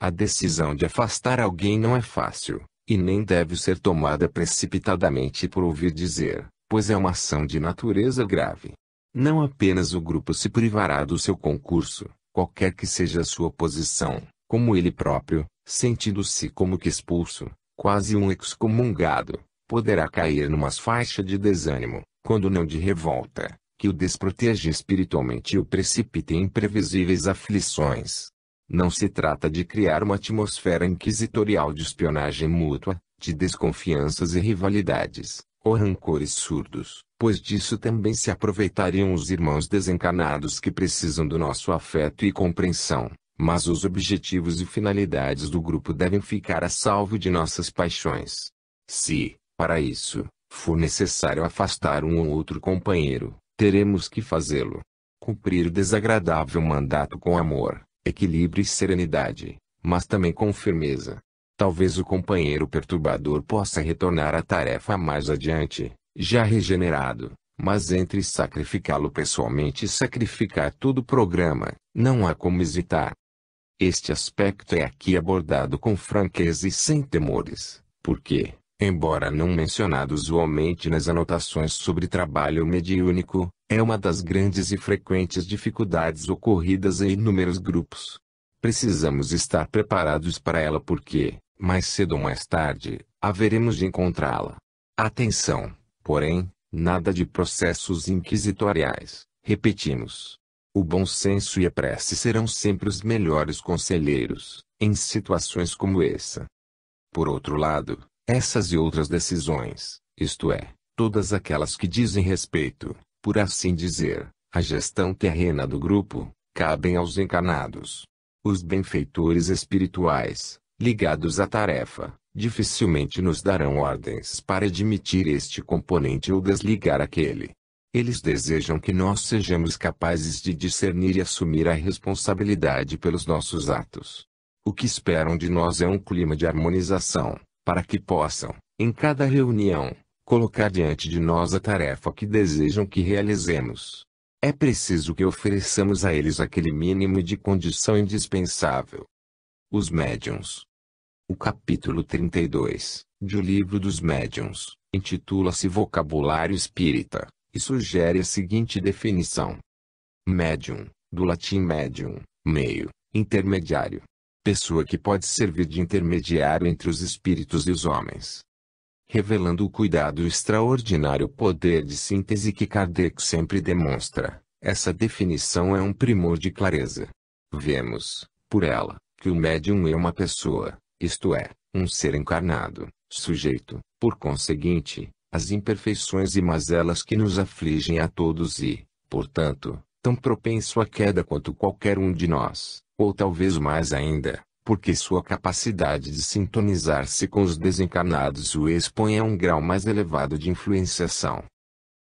A decisão de afastar alguém não é fácil, e nem deve ser tomada precipitadamente por ouvir dizer, pois é uma ação de natureza grave. Não apenas o grupo se privará do seu concurso, qualquer que seja a sua posição, como ele próprio, sentindo-se como que expulso, quase um excomungado, poderá cair numa faixa de desânimo, quando não de revolta, que o desproteja espiritualmente e o precipita em imprevisíveis aflições. Não se trata de criar uma atmosfera inquisitorial de espionagem mútua, de desconfianças e rivalidades ou rancores surdos, pois disso também se aproveitariam os irmãos desencarnados que precisam do nosso afeto e compreensão, mas os objetivos e finalidades do grupo devem ficar a salvo de nossas paixões. Se, para isso, for necessário afastar um ou outro companheiro, teremos que fazê-lo. Cumprir o desagradável mandato com amor, equilíbrio e serenidade, mas também com firmeza, Talvez o companheiro perturbador possa retornar à tarefa mais adiante, já regenerado, mas entre sacrificá-lo pessoalmente e sacrificar todo o programa, não há como hesitar. Este aspecto é aqui abordado com franqueza e sem temores, porque, embora não mencionado usualmente nas anotações sobre trabalho mediúnico, é uma das grandes e frequentes dificuldades ocorridas em inúmeros grupos. Precisamos estar preparados para ela porque, mais cedo ou mais tarde, haveremos de encontrá-la. Atenção, porém, nada de processos inquisitoriais, repetimos. O bom senso e a prece serão sempre os melhores conselheiros, em situações como essa. Por outro lado, essas e outras decisões, isto é, todas aquelas que dizem respeito, por assim dizer, à gestão terrena do grupo, cabem aos encarnados. Os benfeitores espirituais, ligados à tarefa, dificilmente nos darão ordens para admitir este componente ou desligar aquele. Eles desejam que nós sejamos capazes de discernir e assumir a responsabilidade pelos nossos atos. O que esperam de nós é um clima de harmonização, para que possam, em cada reunião, colocar diante de nós a tarefa que desejam que realizemos. É preciso que ofereçamos a eles aquele mínimo de condição indispensável. Os médiums, o capítulo 32, de O Livro dos Médiuns, intitula-se Vocabulário Espírita, e sugere a seguinte definição. Médium, do latim medium, meio, intermediário. Pessoa que pode servir de intermediário entre os espíritos e os homens. Revelando o cuidado e o extraordinário poder de síntese que Kardec sempre demonstra, essa definição é um primor de clareza. Vemos, por ela, que o médium é uma pessoa, isto é, um ser encarnado, sujeito, por conseguinte, às imperfeições e mazelas que nos afligem a todos e, portanto, tão propenso à queda quanto qualquer um de nós, ou talvez mais ainda, porque sua capacidade de sintonizar-se com os desencarnados o expõe a um grau mais elevado de influenciação.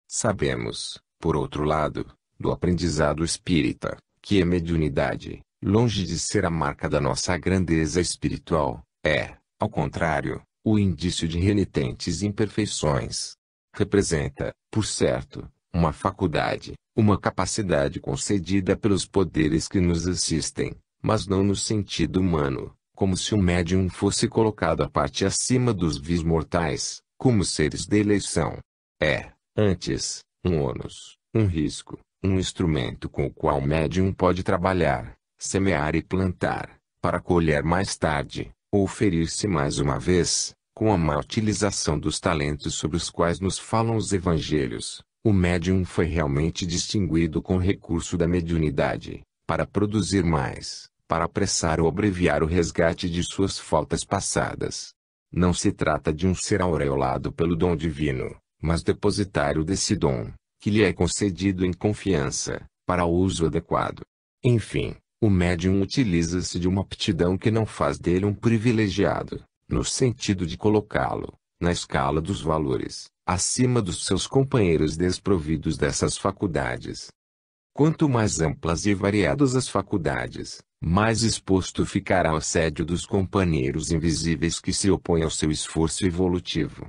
Sabemos, por outro lado, do aprendizado espírita, que a mediunidade, longe de ser a marca da nossa grandeza espiritual, é, ao contrário, o indício de renitentes imperfeições. Representa, por certo, uma faculdade, uma capacidade concedida pelos poderes que nos assistem, mas não no sentido humano, como se o médium fosse colocado à parte acima dos vis mortais, como seres de eleição. É, antes, um ônus, um risco, um instrumento com o qual o médium pode trabalhar, semear e plantar, para colher mais tarde, ou ferir-se mais uma vez, com a má utilização dos talentos sobre os quais nos falam os evangelhos, o médium foi realmente distinguido com recurso da mediunidade, para produzir mais, para apressar ou abreviar o resgate de suas faltas passadas. Não se trata de um ser aureolado pelo dom divino, mas depositário desse dom, que lhe é concedido em confiança, para o uso adequado. Enfim, o médium utiliza-se de uma aptidão que não faz dele um privilegiado, no sentido de colocá-lo, na escala dos valores, acima dos seus companheiros desprovidos dessas faculdades. Quanto mais amplas e variadas as faculdades, mais exposto ficará ao assédio dos companheiros invisíveis que se opõem ao seu esforço evolutivo.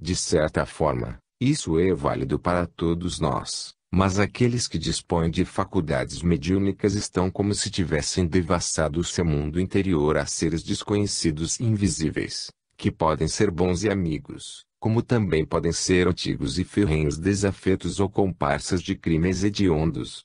De certa forma, isso é válido para todos nós. Mas aqueles que dispõem de faculdades mediúnicas estão como se tivessem devassado o seu mundo interior a seres desconhecidos e invisíveis, que podem ser bons e amigos, como também podem ser antigos e ferrenhos desafetos ou comparsas de crimes hediondos.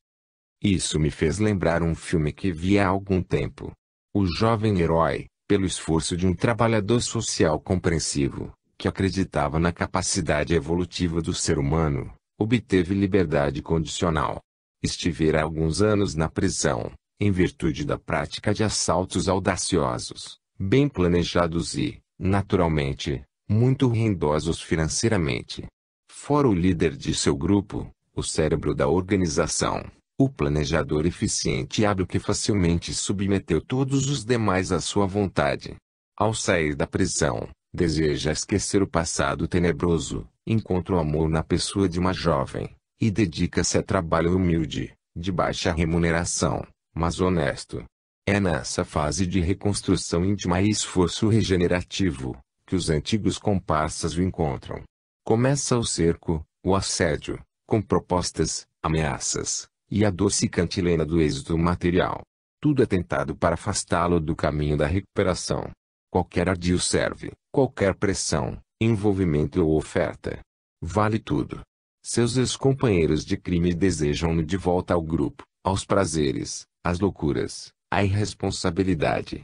Isso me fez lembrar um filme que vi há algum tempo. O jovem herói, pelo esforço de um trabalhador social compreensivo, que acreditava na capacidade evolutiva do ser humano, obteve liberdade condicional. Estivera alguns anos na prisão, em virtude da prática de assaltos audaciosos, bem planejados e, naturalmente, muito rendosos financeiramente. Fora o líder de seu grupo, o cérebro da organização, o planejador eficiente e hábil que facilmente submeteu todos os demais à sua vontade. Ao sair da prisão, deseja esquecer o passado tenebroso, encontra o amor na pessoa de uma jovem, e dedica-se a trabalho humilde, de baixa remuneração, mas honesto. É nessa fase de reconstrução íntima e esforço regenerativo, que os antigos comparsas o encontram. Começa o cerco, o assédio, com propostas, ameaças, e a doce cantilena do êxito material. Tudo é tentado para afastá-lo do caminho da recuperação. Qualquer ardil serve, qualquer pressão, envolvimento ou oferta. Vale tudo. Seus ex-companheiros de crime desejam-no de volta ao grupo, aos prazeres, às loucuras, à irresponsabilidade.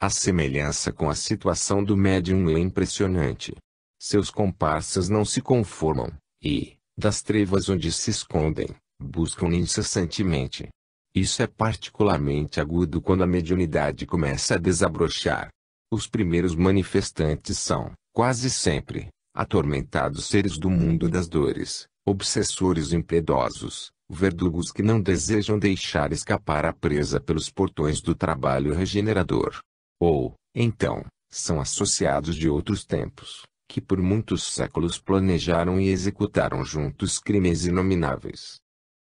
A semelhança com a situação do médium é impressionante. Seus comparsas não se conformam, e, das trevas onde se escondem, buscam incessantemente. Isso é particularmente agudo quando a mediunidade começa a desabrochar. Os primeiros manifestantes são, quase sempre, atormentados seres do mundo das dores, obsessores impiedosos, verdugos que não desejam deixar escapar a presa pelos portões do trabalho regenerador. Ou, então, são associados de outros tempos, que por muitos séculos planejaram e executaram juntos crimes inomináveis.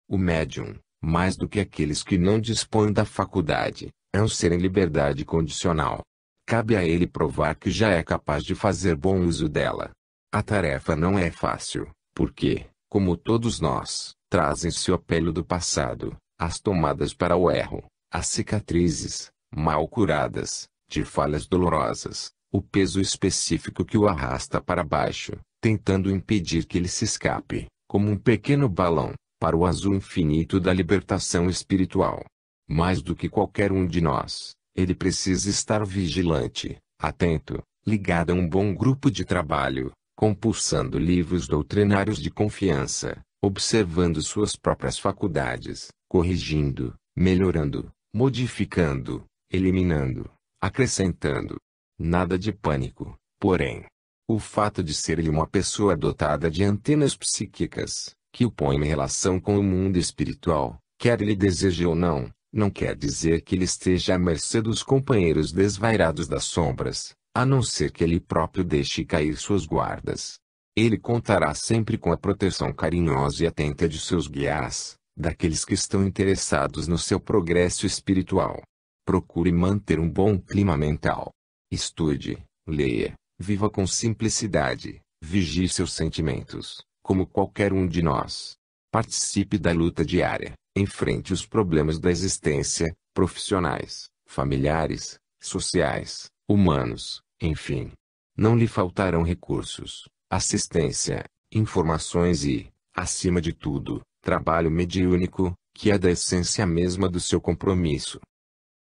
O médium, mais do que aqueles que não dispõem da faculdade, é um ser em liberdade condicional, Cabe a ele provar que já é capaz de fazer bom uso dela. A tarefa não é fácil, porque, como todos nós, trazem-se o apelo do passado, as tomadas para o erro, as cicatrizes, mal curadas, de falhas dolorosas, o peso específico que o arrasta para baixo, tentando impedir que ele se escape, como um pequeno balão, para o azul infinito da libertação espiritual. Mais do que qualquer um de nós, ele precisa estar vigilante, atento, ligado a um bom grupo de trabalho, compulsando livros doutrinários de confiança, observando suas próprias faculdades, corrigindo, melhorando, modificando, eliminando, acrescentando. Nada de pânico, porém. O fato de ser ele uma pessoa dotada de antenas psíquicas, que o põe em relação com o mundo espiritual, quer ele deseje ou não, não quer dizer que ele esteja à mercê dos companheiros desvairados das sombras, a não ser que ele próprio deixe cair suas guardas. Ele contará sempre com a proteção carinhosa e atenta de seus guias, daqueles que estão interessados no seu progresso espiritual. Procure manter um bom clima mental. Estude, leia, viva com simplicidade, vigie seus sentimentos, como qualquer um de nós. Participe da luta diária enfrente os problemas da existência, profissionais, familiares, sociais, humanos, enfim. Não lhe faltarão recursos, assistência, informações e, acima de tudo, trabalho mediúnico, que é da essência mesma do seu compromisso.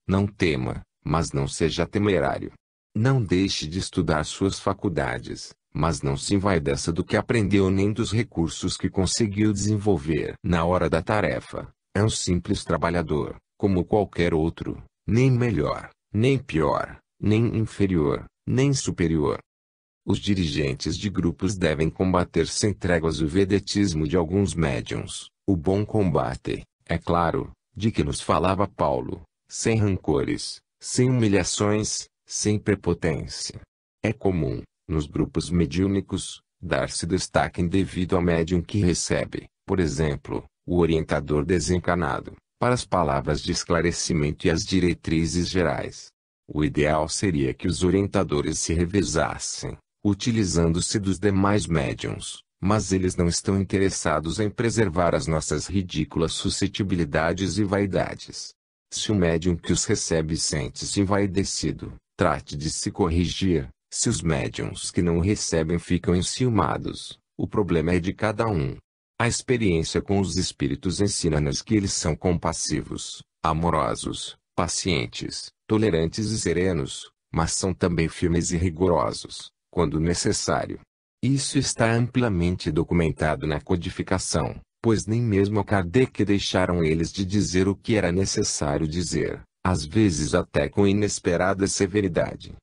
Não tema, mas não seja temerário. Não deixe de estudar suas faculdades, mas não se envaideça do que aprendeu nem dos recursos que conseguiu desenvolver na hora da tarefa. É um simples trabalhador, como qualquer outro, nem melhor, nem pior, nem inferior, nem superior. Os dirigentes de grupos devem combater sem tréguas o vedetismo de alguns médiums, o bom combate, é claro, de que nos falava Paulo, sem rancores, sem humilhações, sem prepotência. É comum, nos grupos mediúnicos, dar-se destaque indevido ao médium que recebe, por exemplo, o orientador desencanado, para as palavras de esclarecimento e as diretrizes gerais. O ideal seria que os orientadores se revezassem, utilizando-se dos demais médiums, mas eles não estão interessados em preservar as nossas ridículas suscetibilidades e vaidades. Se o médium que os recebe sente-se envaidecido, trate de se corrigir. Se os médiums que não recebem ficam enciumados, o problema é de cada um. A experiência com os espíritos ensina-nos que eles são compassivos, amorosos, pacientes, tolerantes e serenos, mas são também firmes e rigorosos, quando necessário. Isso está amplamente documentado na codificação, pois nem mesmo Kardec deixaram eles de dizer o que era necessário dizer, às vezes até com inesperada severidade.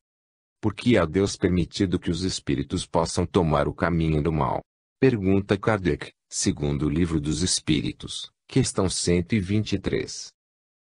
Porque a Deus permitido que os espíritos possam tomar o caminho do mal, Pergunta Kardec, segundo o Livro dos Espíritos, questão 123.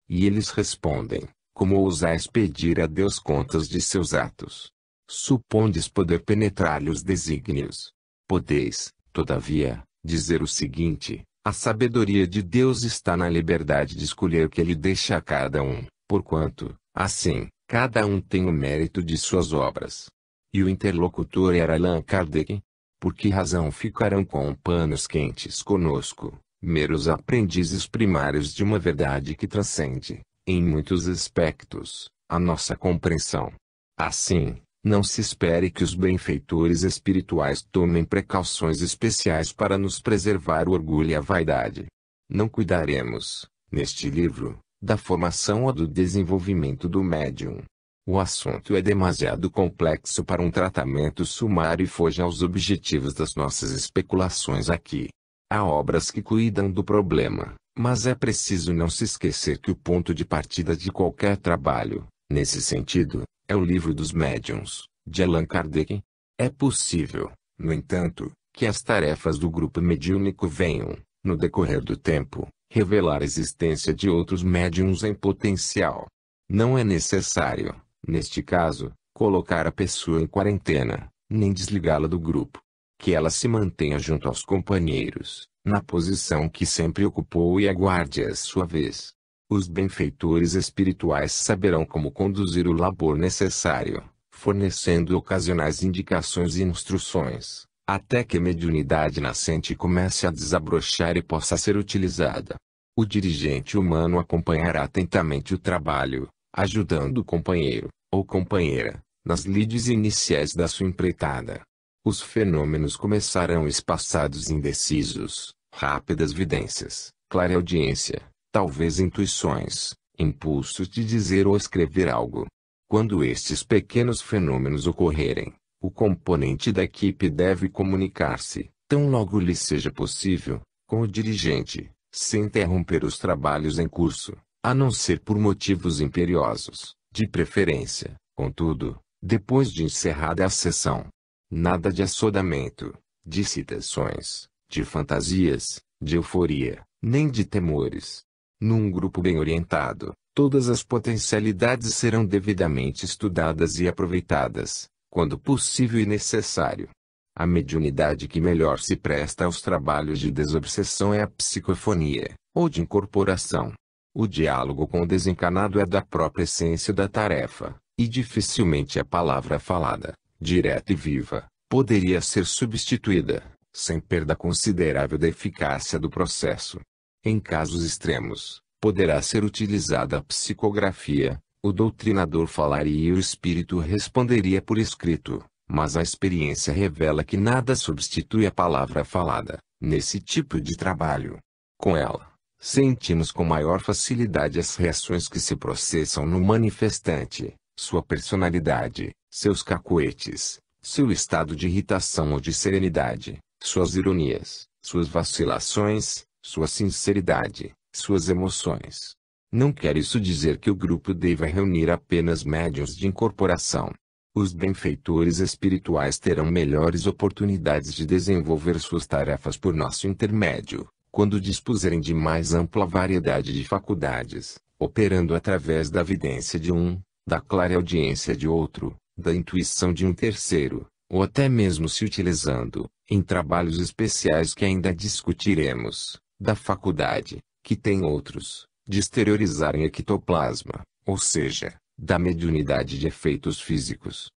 E eles respondem: Como ousais pedir a Deus contas de seus atos? Supondes poder penetrar-lhe os desígnios. Podeis, todavia, dizer o seguinte: a sabedoria de Deus está na liberdade de escolher o que ele deixa a cada um, porquanto, assim, cada um tem o mérito de suas obras. E o interlocutor era Allan Kardec, por que razão ficarão com panos quentes conosco, meros aprendizes primários de uma verdade que transcende, em muitos aspectos, a nossa compreensão? Assim, não se espere que os benfeitores espirituais tomem precauções especiais para nos preservar o orgulho e a vaidade. Não cuidaremos, neste livro, da formação ou do desenvolvimento do médium, o assunto é demasiado complexo para um tratamento sumário e foge aos objetivos das nossas especulações aqui. Há obras que cuidam do problema, mas é preciso não se esquecer que o ponto de partida de qualquer trabalho, nesse sentido, é o livro dos médiuns, de Allan Kardec. É possível, no entanto, que as tarefas do grupo mediúnico venham, no decorrer do tempo, revelar a existência de outros médiums em potencial. Não é necessário, neste caso, colocar a pessoa em quarentena, nem desligá-la do grupo. Que ela se mantenha junto aos companheiros, na posição que sempre ocupou e aguarde a sua vez. Os benfeitores espirituais saberão como conduzir o labor necessário, fornecendo ocasionais indicações e instruções, até que a mediunidade nascente comece a desabrochar e possa ser utilizada. O dirigente humano acompanhará atentamente o trabalho, ajudando o companheiro, ou companheira, nas lides iniciais da sua empreitada. Os fenômenos começarão espaçados indecisos, rápidas vidências, clara audiência, talvez intuições, impulsos de dizer ou escrever algo. Quando estes pequenos fenômenos ocorrerem, o componente da equipe deve comunicar-se, tão logo lhe seja possível, com o dirigente, sem interromper os trabalhos em curso, a não ser por motivos imperiosos. De preferência, contudo, depois de encerrada a sessão. Nada de assodamento, de citações, de fantasias, de euforia, nem de temores. Num grupo bem orientado, todas as potencialidades serão devidamente estudadas e aproveitadas, quando possível e necessário. A mediunidade que melhor se presta aos trabalhos de desobsessão é a psicofonia, ou de incorporação. O diálogo com o desencarnado é da própria essência da tarefa, e dificilmente a palavra falada, direta e viva, poderia ser substituída, sem perda considerável da eficácia do processo. Em casos extremos, poderá ser utilizada a psicografia, o doutrinador falaria e o espírito responderia por escrito, mas a experiência revela que nada substitui a palavra falada, nesse tipo de trabalho. Com ela, sentimos com maior facilidade as reações que se processam no manifestante, sua personalidade, seus cacoetes, seu estado de irritação ou de serenidade, suas ironias, suas vacilações, sua sinceridade, suas emoções. Não quer isso dizer que o grupo deva reunir apenas médiuns de incorporação. Os benfeitores espirituais terão melhores oportunidades de desenvolver suas tarefas por nosso intermédio, quando dispuserem de mais ampla variedade de faculdades, operando através da vidência de um, da clara audiência de outro, da intuição de um terceiro, ou até mesmo se utilizando, em trabalhos especiais que ainda discutiremos, da faculdade, que tem outros, de exteriorizar em ectoplasma, ou seja, da mediunidade de efeitos físicos,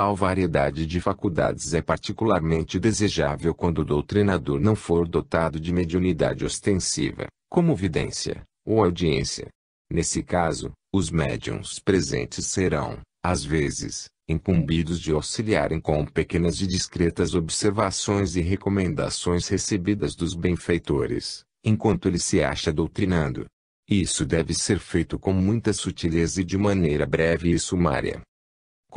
Tal variedade de faculdades é particularmente desejável quando o doutrinador não for dotado de mediunidade ostensiva, como vidência, ou audiência. Nesse caso, os médiums presentes serão, às vezes, incumbidos de auxiliarem com pequenas e discretas observações e recomendações recebidas dos benfeitores, enquanto ele se acha doutrinando. Isso deve ser feito com muita sutileza e de maneira breve e sumária,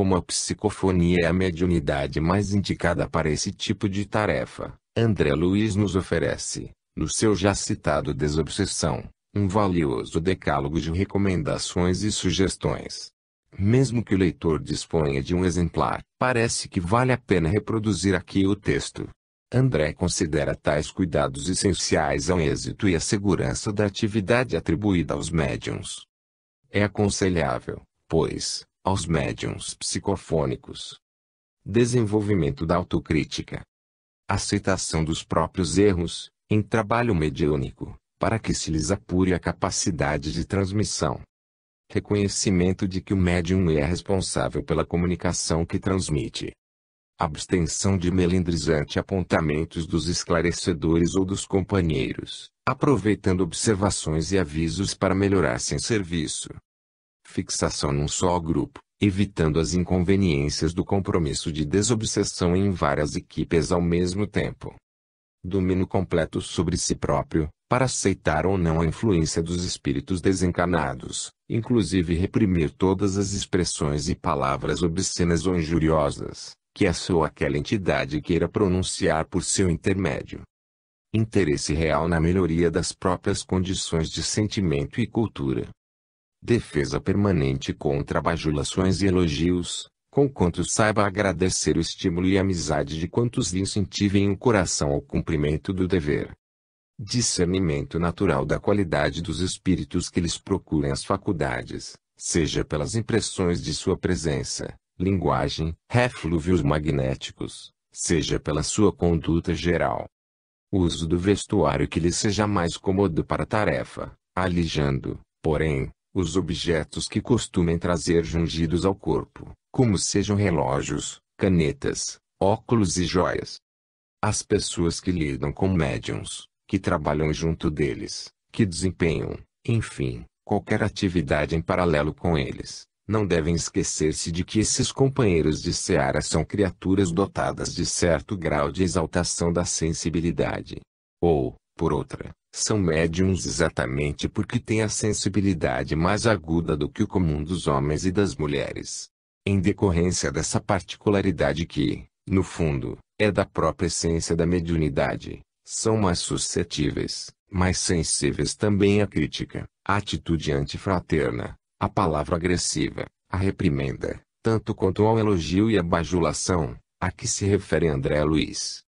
como a psicofonia é a mediunidade mais indicada para esse tipo de tarefa, André Luiz nos oferece, no seu já citado Desobsessão, um valioso decálogo de recomendações e sugestões. Mesmo que o leitor disponha de um exemplar, parece que vale a pena reproduzir aqui o texto. André considera tais cuidados essenciais ao êxito e à segurança da atividade atribuída aos médiums. É aconselhável, pois, aos médiums psicofônicos. Desenvolvimento da autocrítica. Aceitação dos próprios erros, em trabalho mediúnico, para que se lhes apure a capacidade de transmissão. Reconhecimento de que o médium é responsável pela comunicação que transmite. Abstenção de melindrizante apontamentos dos esclarecedores ou dos companheiros, aproveitando observações e avisos para melhorar sem serviço fixação num só grupo, evitando as inconveniências do compromisso de desobsessão em várias equipes ao mesmo tempo. Domínio completo sobre si próprio, para aceitar ou não a influência dos espíritos desencarnados, inclusive reprimir todas as expressões e palavras obscenas ou injuriosas, que essa ou aquela entidade queira pronunciar por seu intermédio. Interesse real na melhoria das próprias condições de sentimento e cultura defesa permanente contra bajulações e elogios, conquanto saiba agradecer o estímulo e amizade de quantos lhe incentivem o coração ao cumprimento do dever. Discernimento natural da qualidade dos espíritos que lhes procurem as faculdades, seja pelas impressões de sua presença, linguagem, reflúvios magnéticos, seja pela sua conduta geral. uso do vestuário que lhe seja mais cômodo para a tarefa, alijando, porém, os objetos que costumem trazer jungidos ao corpo, como sejam relógios, canetas, óculos e joias. As pessoas que lidam com médiums, que trabalham junto deles, que desempenham, enfim, qualquer atividade em paralelo com eles, não devem esquecer-se de que esses companheiros de seara são criaturas dotadas de certo grau de exaltação da sensibilidade. Ou, por outra, são médiums exatamente porque têm a sensibilidade mais aguda do que o comum dos homens e das mulheres. Em decorrência dessa particularidade que, no fundo, é da própria essência da mediunidade, são mais suscetíveis, mais sensíveis também à crítica, à atitude antifraterna, à palavra agressiva, à reprimenda, tanto quanto ao elogio e à bajulação, a que se refere André Luiz.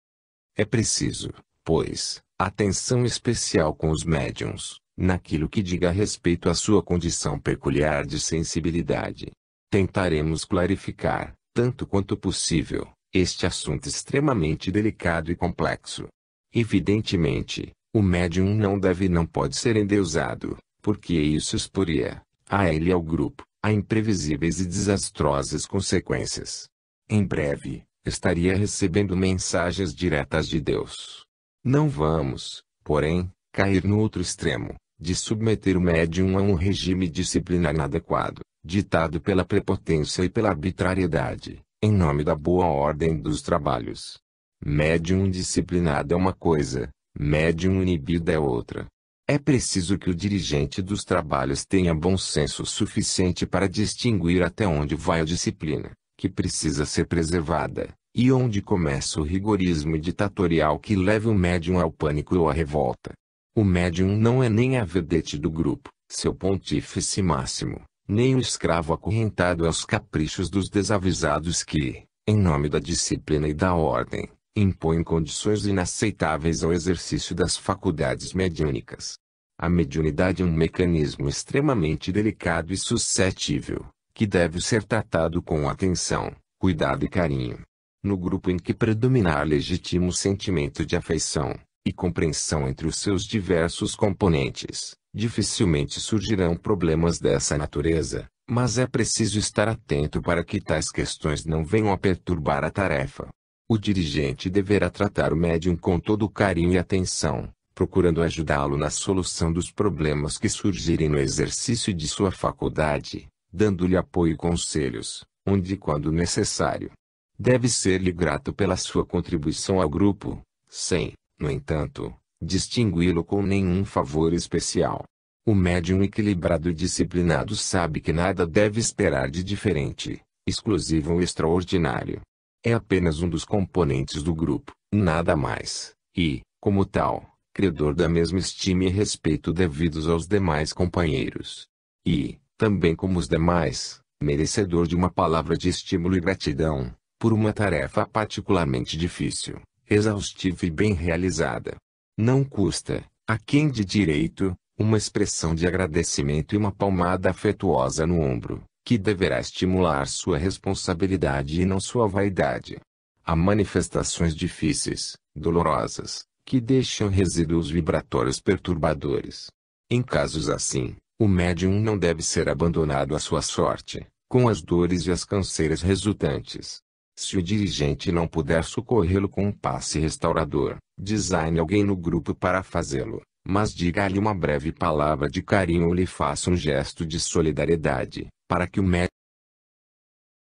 É preciso, pois, atenção especial com os médiums, naquilo que diga respeito à sua condição peculiar de sensibilidade. Tentaremos clarificar, tanto quanto possível, este assunto extremamente delicado e complexo. Evidentemente, o médium não deve e não pode ser endeusado, porque isso exporia, a ele e ao grupo, a imprevisíveis e desastrosas consequências. Em breve, estaria recebendo mensagens diretas de Deus não vamos, porém, cair no outro extremo, de submeter o médium a um regime disciplinar inadequado, ditado pela prepotência e pela arbitrariedade, em nome da boa ordem dos trabalhos. Médium disciplinado é uma coisa, médium inibido é outra. É preciso que o dirigente dos trabalhos tenha bom senso suficiente para distinguir até onde vai a disciplina, que precisa ser preservada, e onde começa o rigorismo ditatorial que leva o médium ao pânico ou à revolta. O médium não é nem a vedete do grupo, seu pontífice máximo, nem o escravo acorrentado aos caprichos dos desavisados que, em nome da disciplina e da ordem, impõem condições inaceitáveis ao exercício das faculdades mediúnicas. A mediunidade é um mecanismo extremamente delicado e suscetível, que deve ser tratado com atenção, cuidado e carinho no grupo em que predominar legítimo sentimento de afeição e compreensão entre os seus diversos componentes, dificilmente surgirão problemas dessa natureza, mas é preciso estar atento para que tais questões não venham a perturbar a tarefa. O dirigente deverá tratar o médium com todo carinho e atenção, procurando ajudá-lo na solução dos problemas que surgirem no exercício de sua faculdade, dando-lhe apoio e conselhos, onde e quando necessário, Deve ser-lhe grato pela sua contribuição ao grupo, sem, no entanto, distingui-lo com nenhum favor especial. O médium equilibrado e disciplinado sabe que nada deve esperar de diferente, exclusivo ou extraordinário. É apenas um dos componentes do grupo, nada mais, e, como tal, credor da mesma estima e respeito devidos aos demais companheiros. E, também como os demais, merecedor de uma palavra de estímulo e gratidão, por uma tarefa particularmente difícil, exaustiva e bem realizada. Não custa, a quem de direito, uma expressão de agradecimento e uma palmada afetuosa no ombro, que deverá estimular sua responsabilidade e não sua vaidade. Há manifestações difíceis, dolorosas, que deixam resíduos vibratórios perturbadores. Em casos assim, o médium não deve ser abandonado à sua sorte, com as dores e as canseiras resultantes. Se o dirigente não puder socorrê-lo com um passe restaurador, designe alguém no grupo para fazê-lo, mas diga-lhe uma breve palavra de carinho ou lhe faça um gesto de solidariedade, para que o médico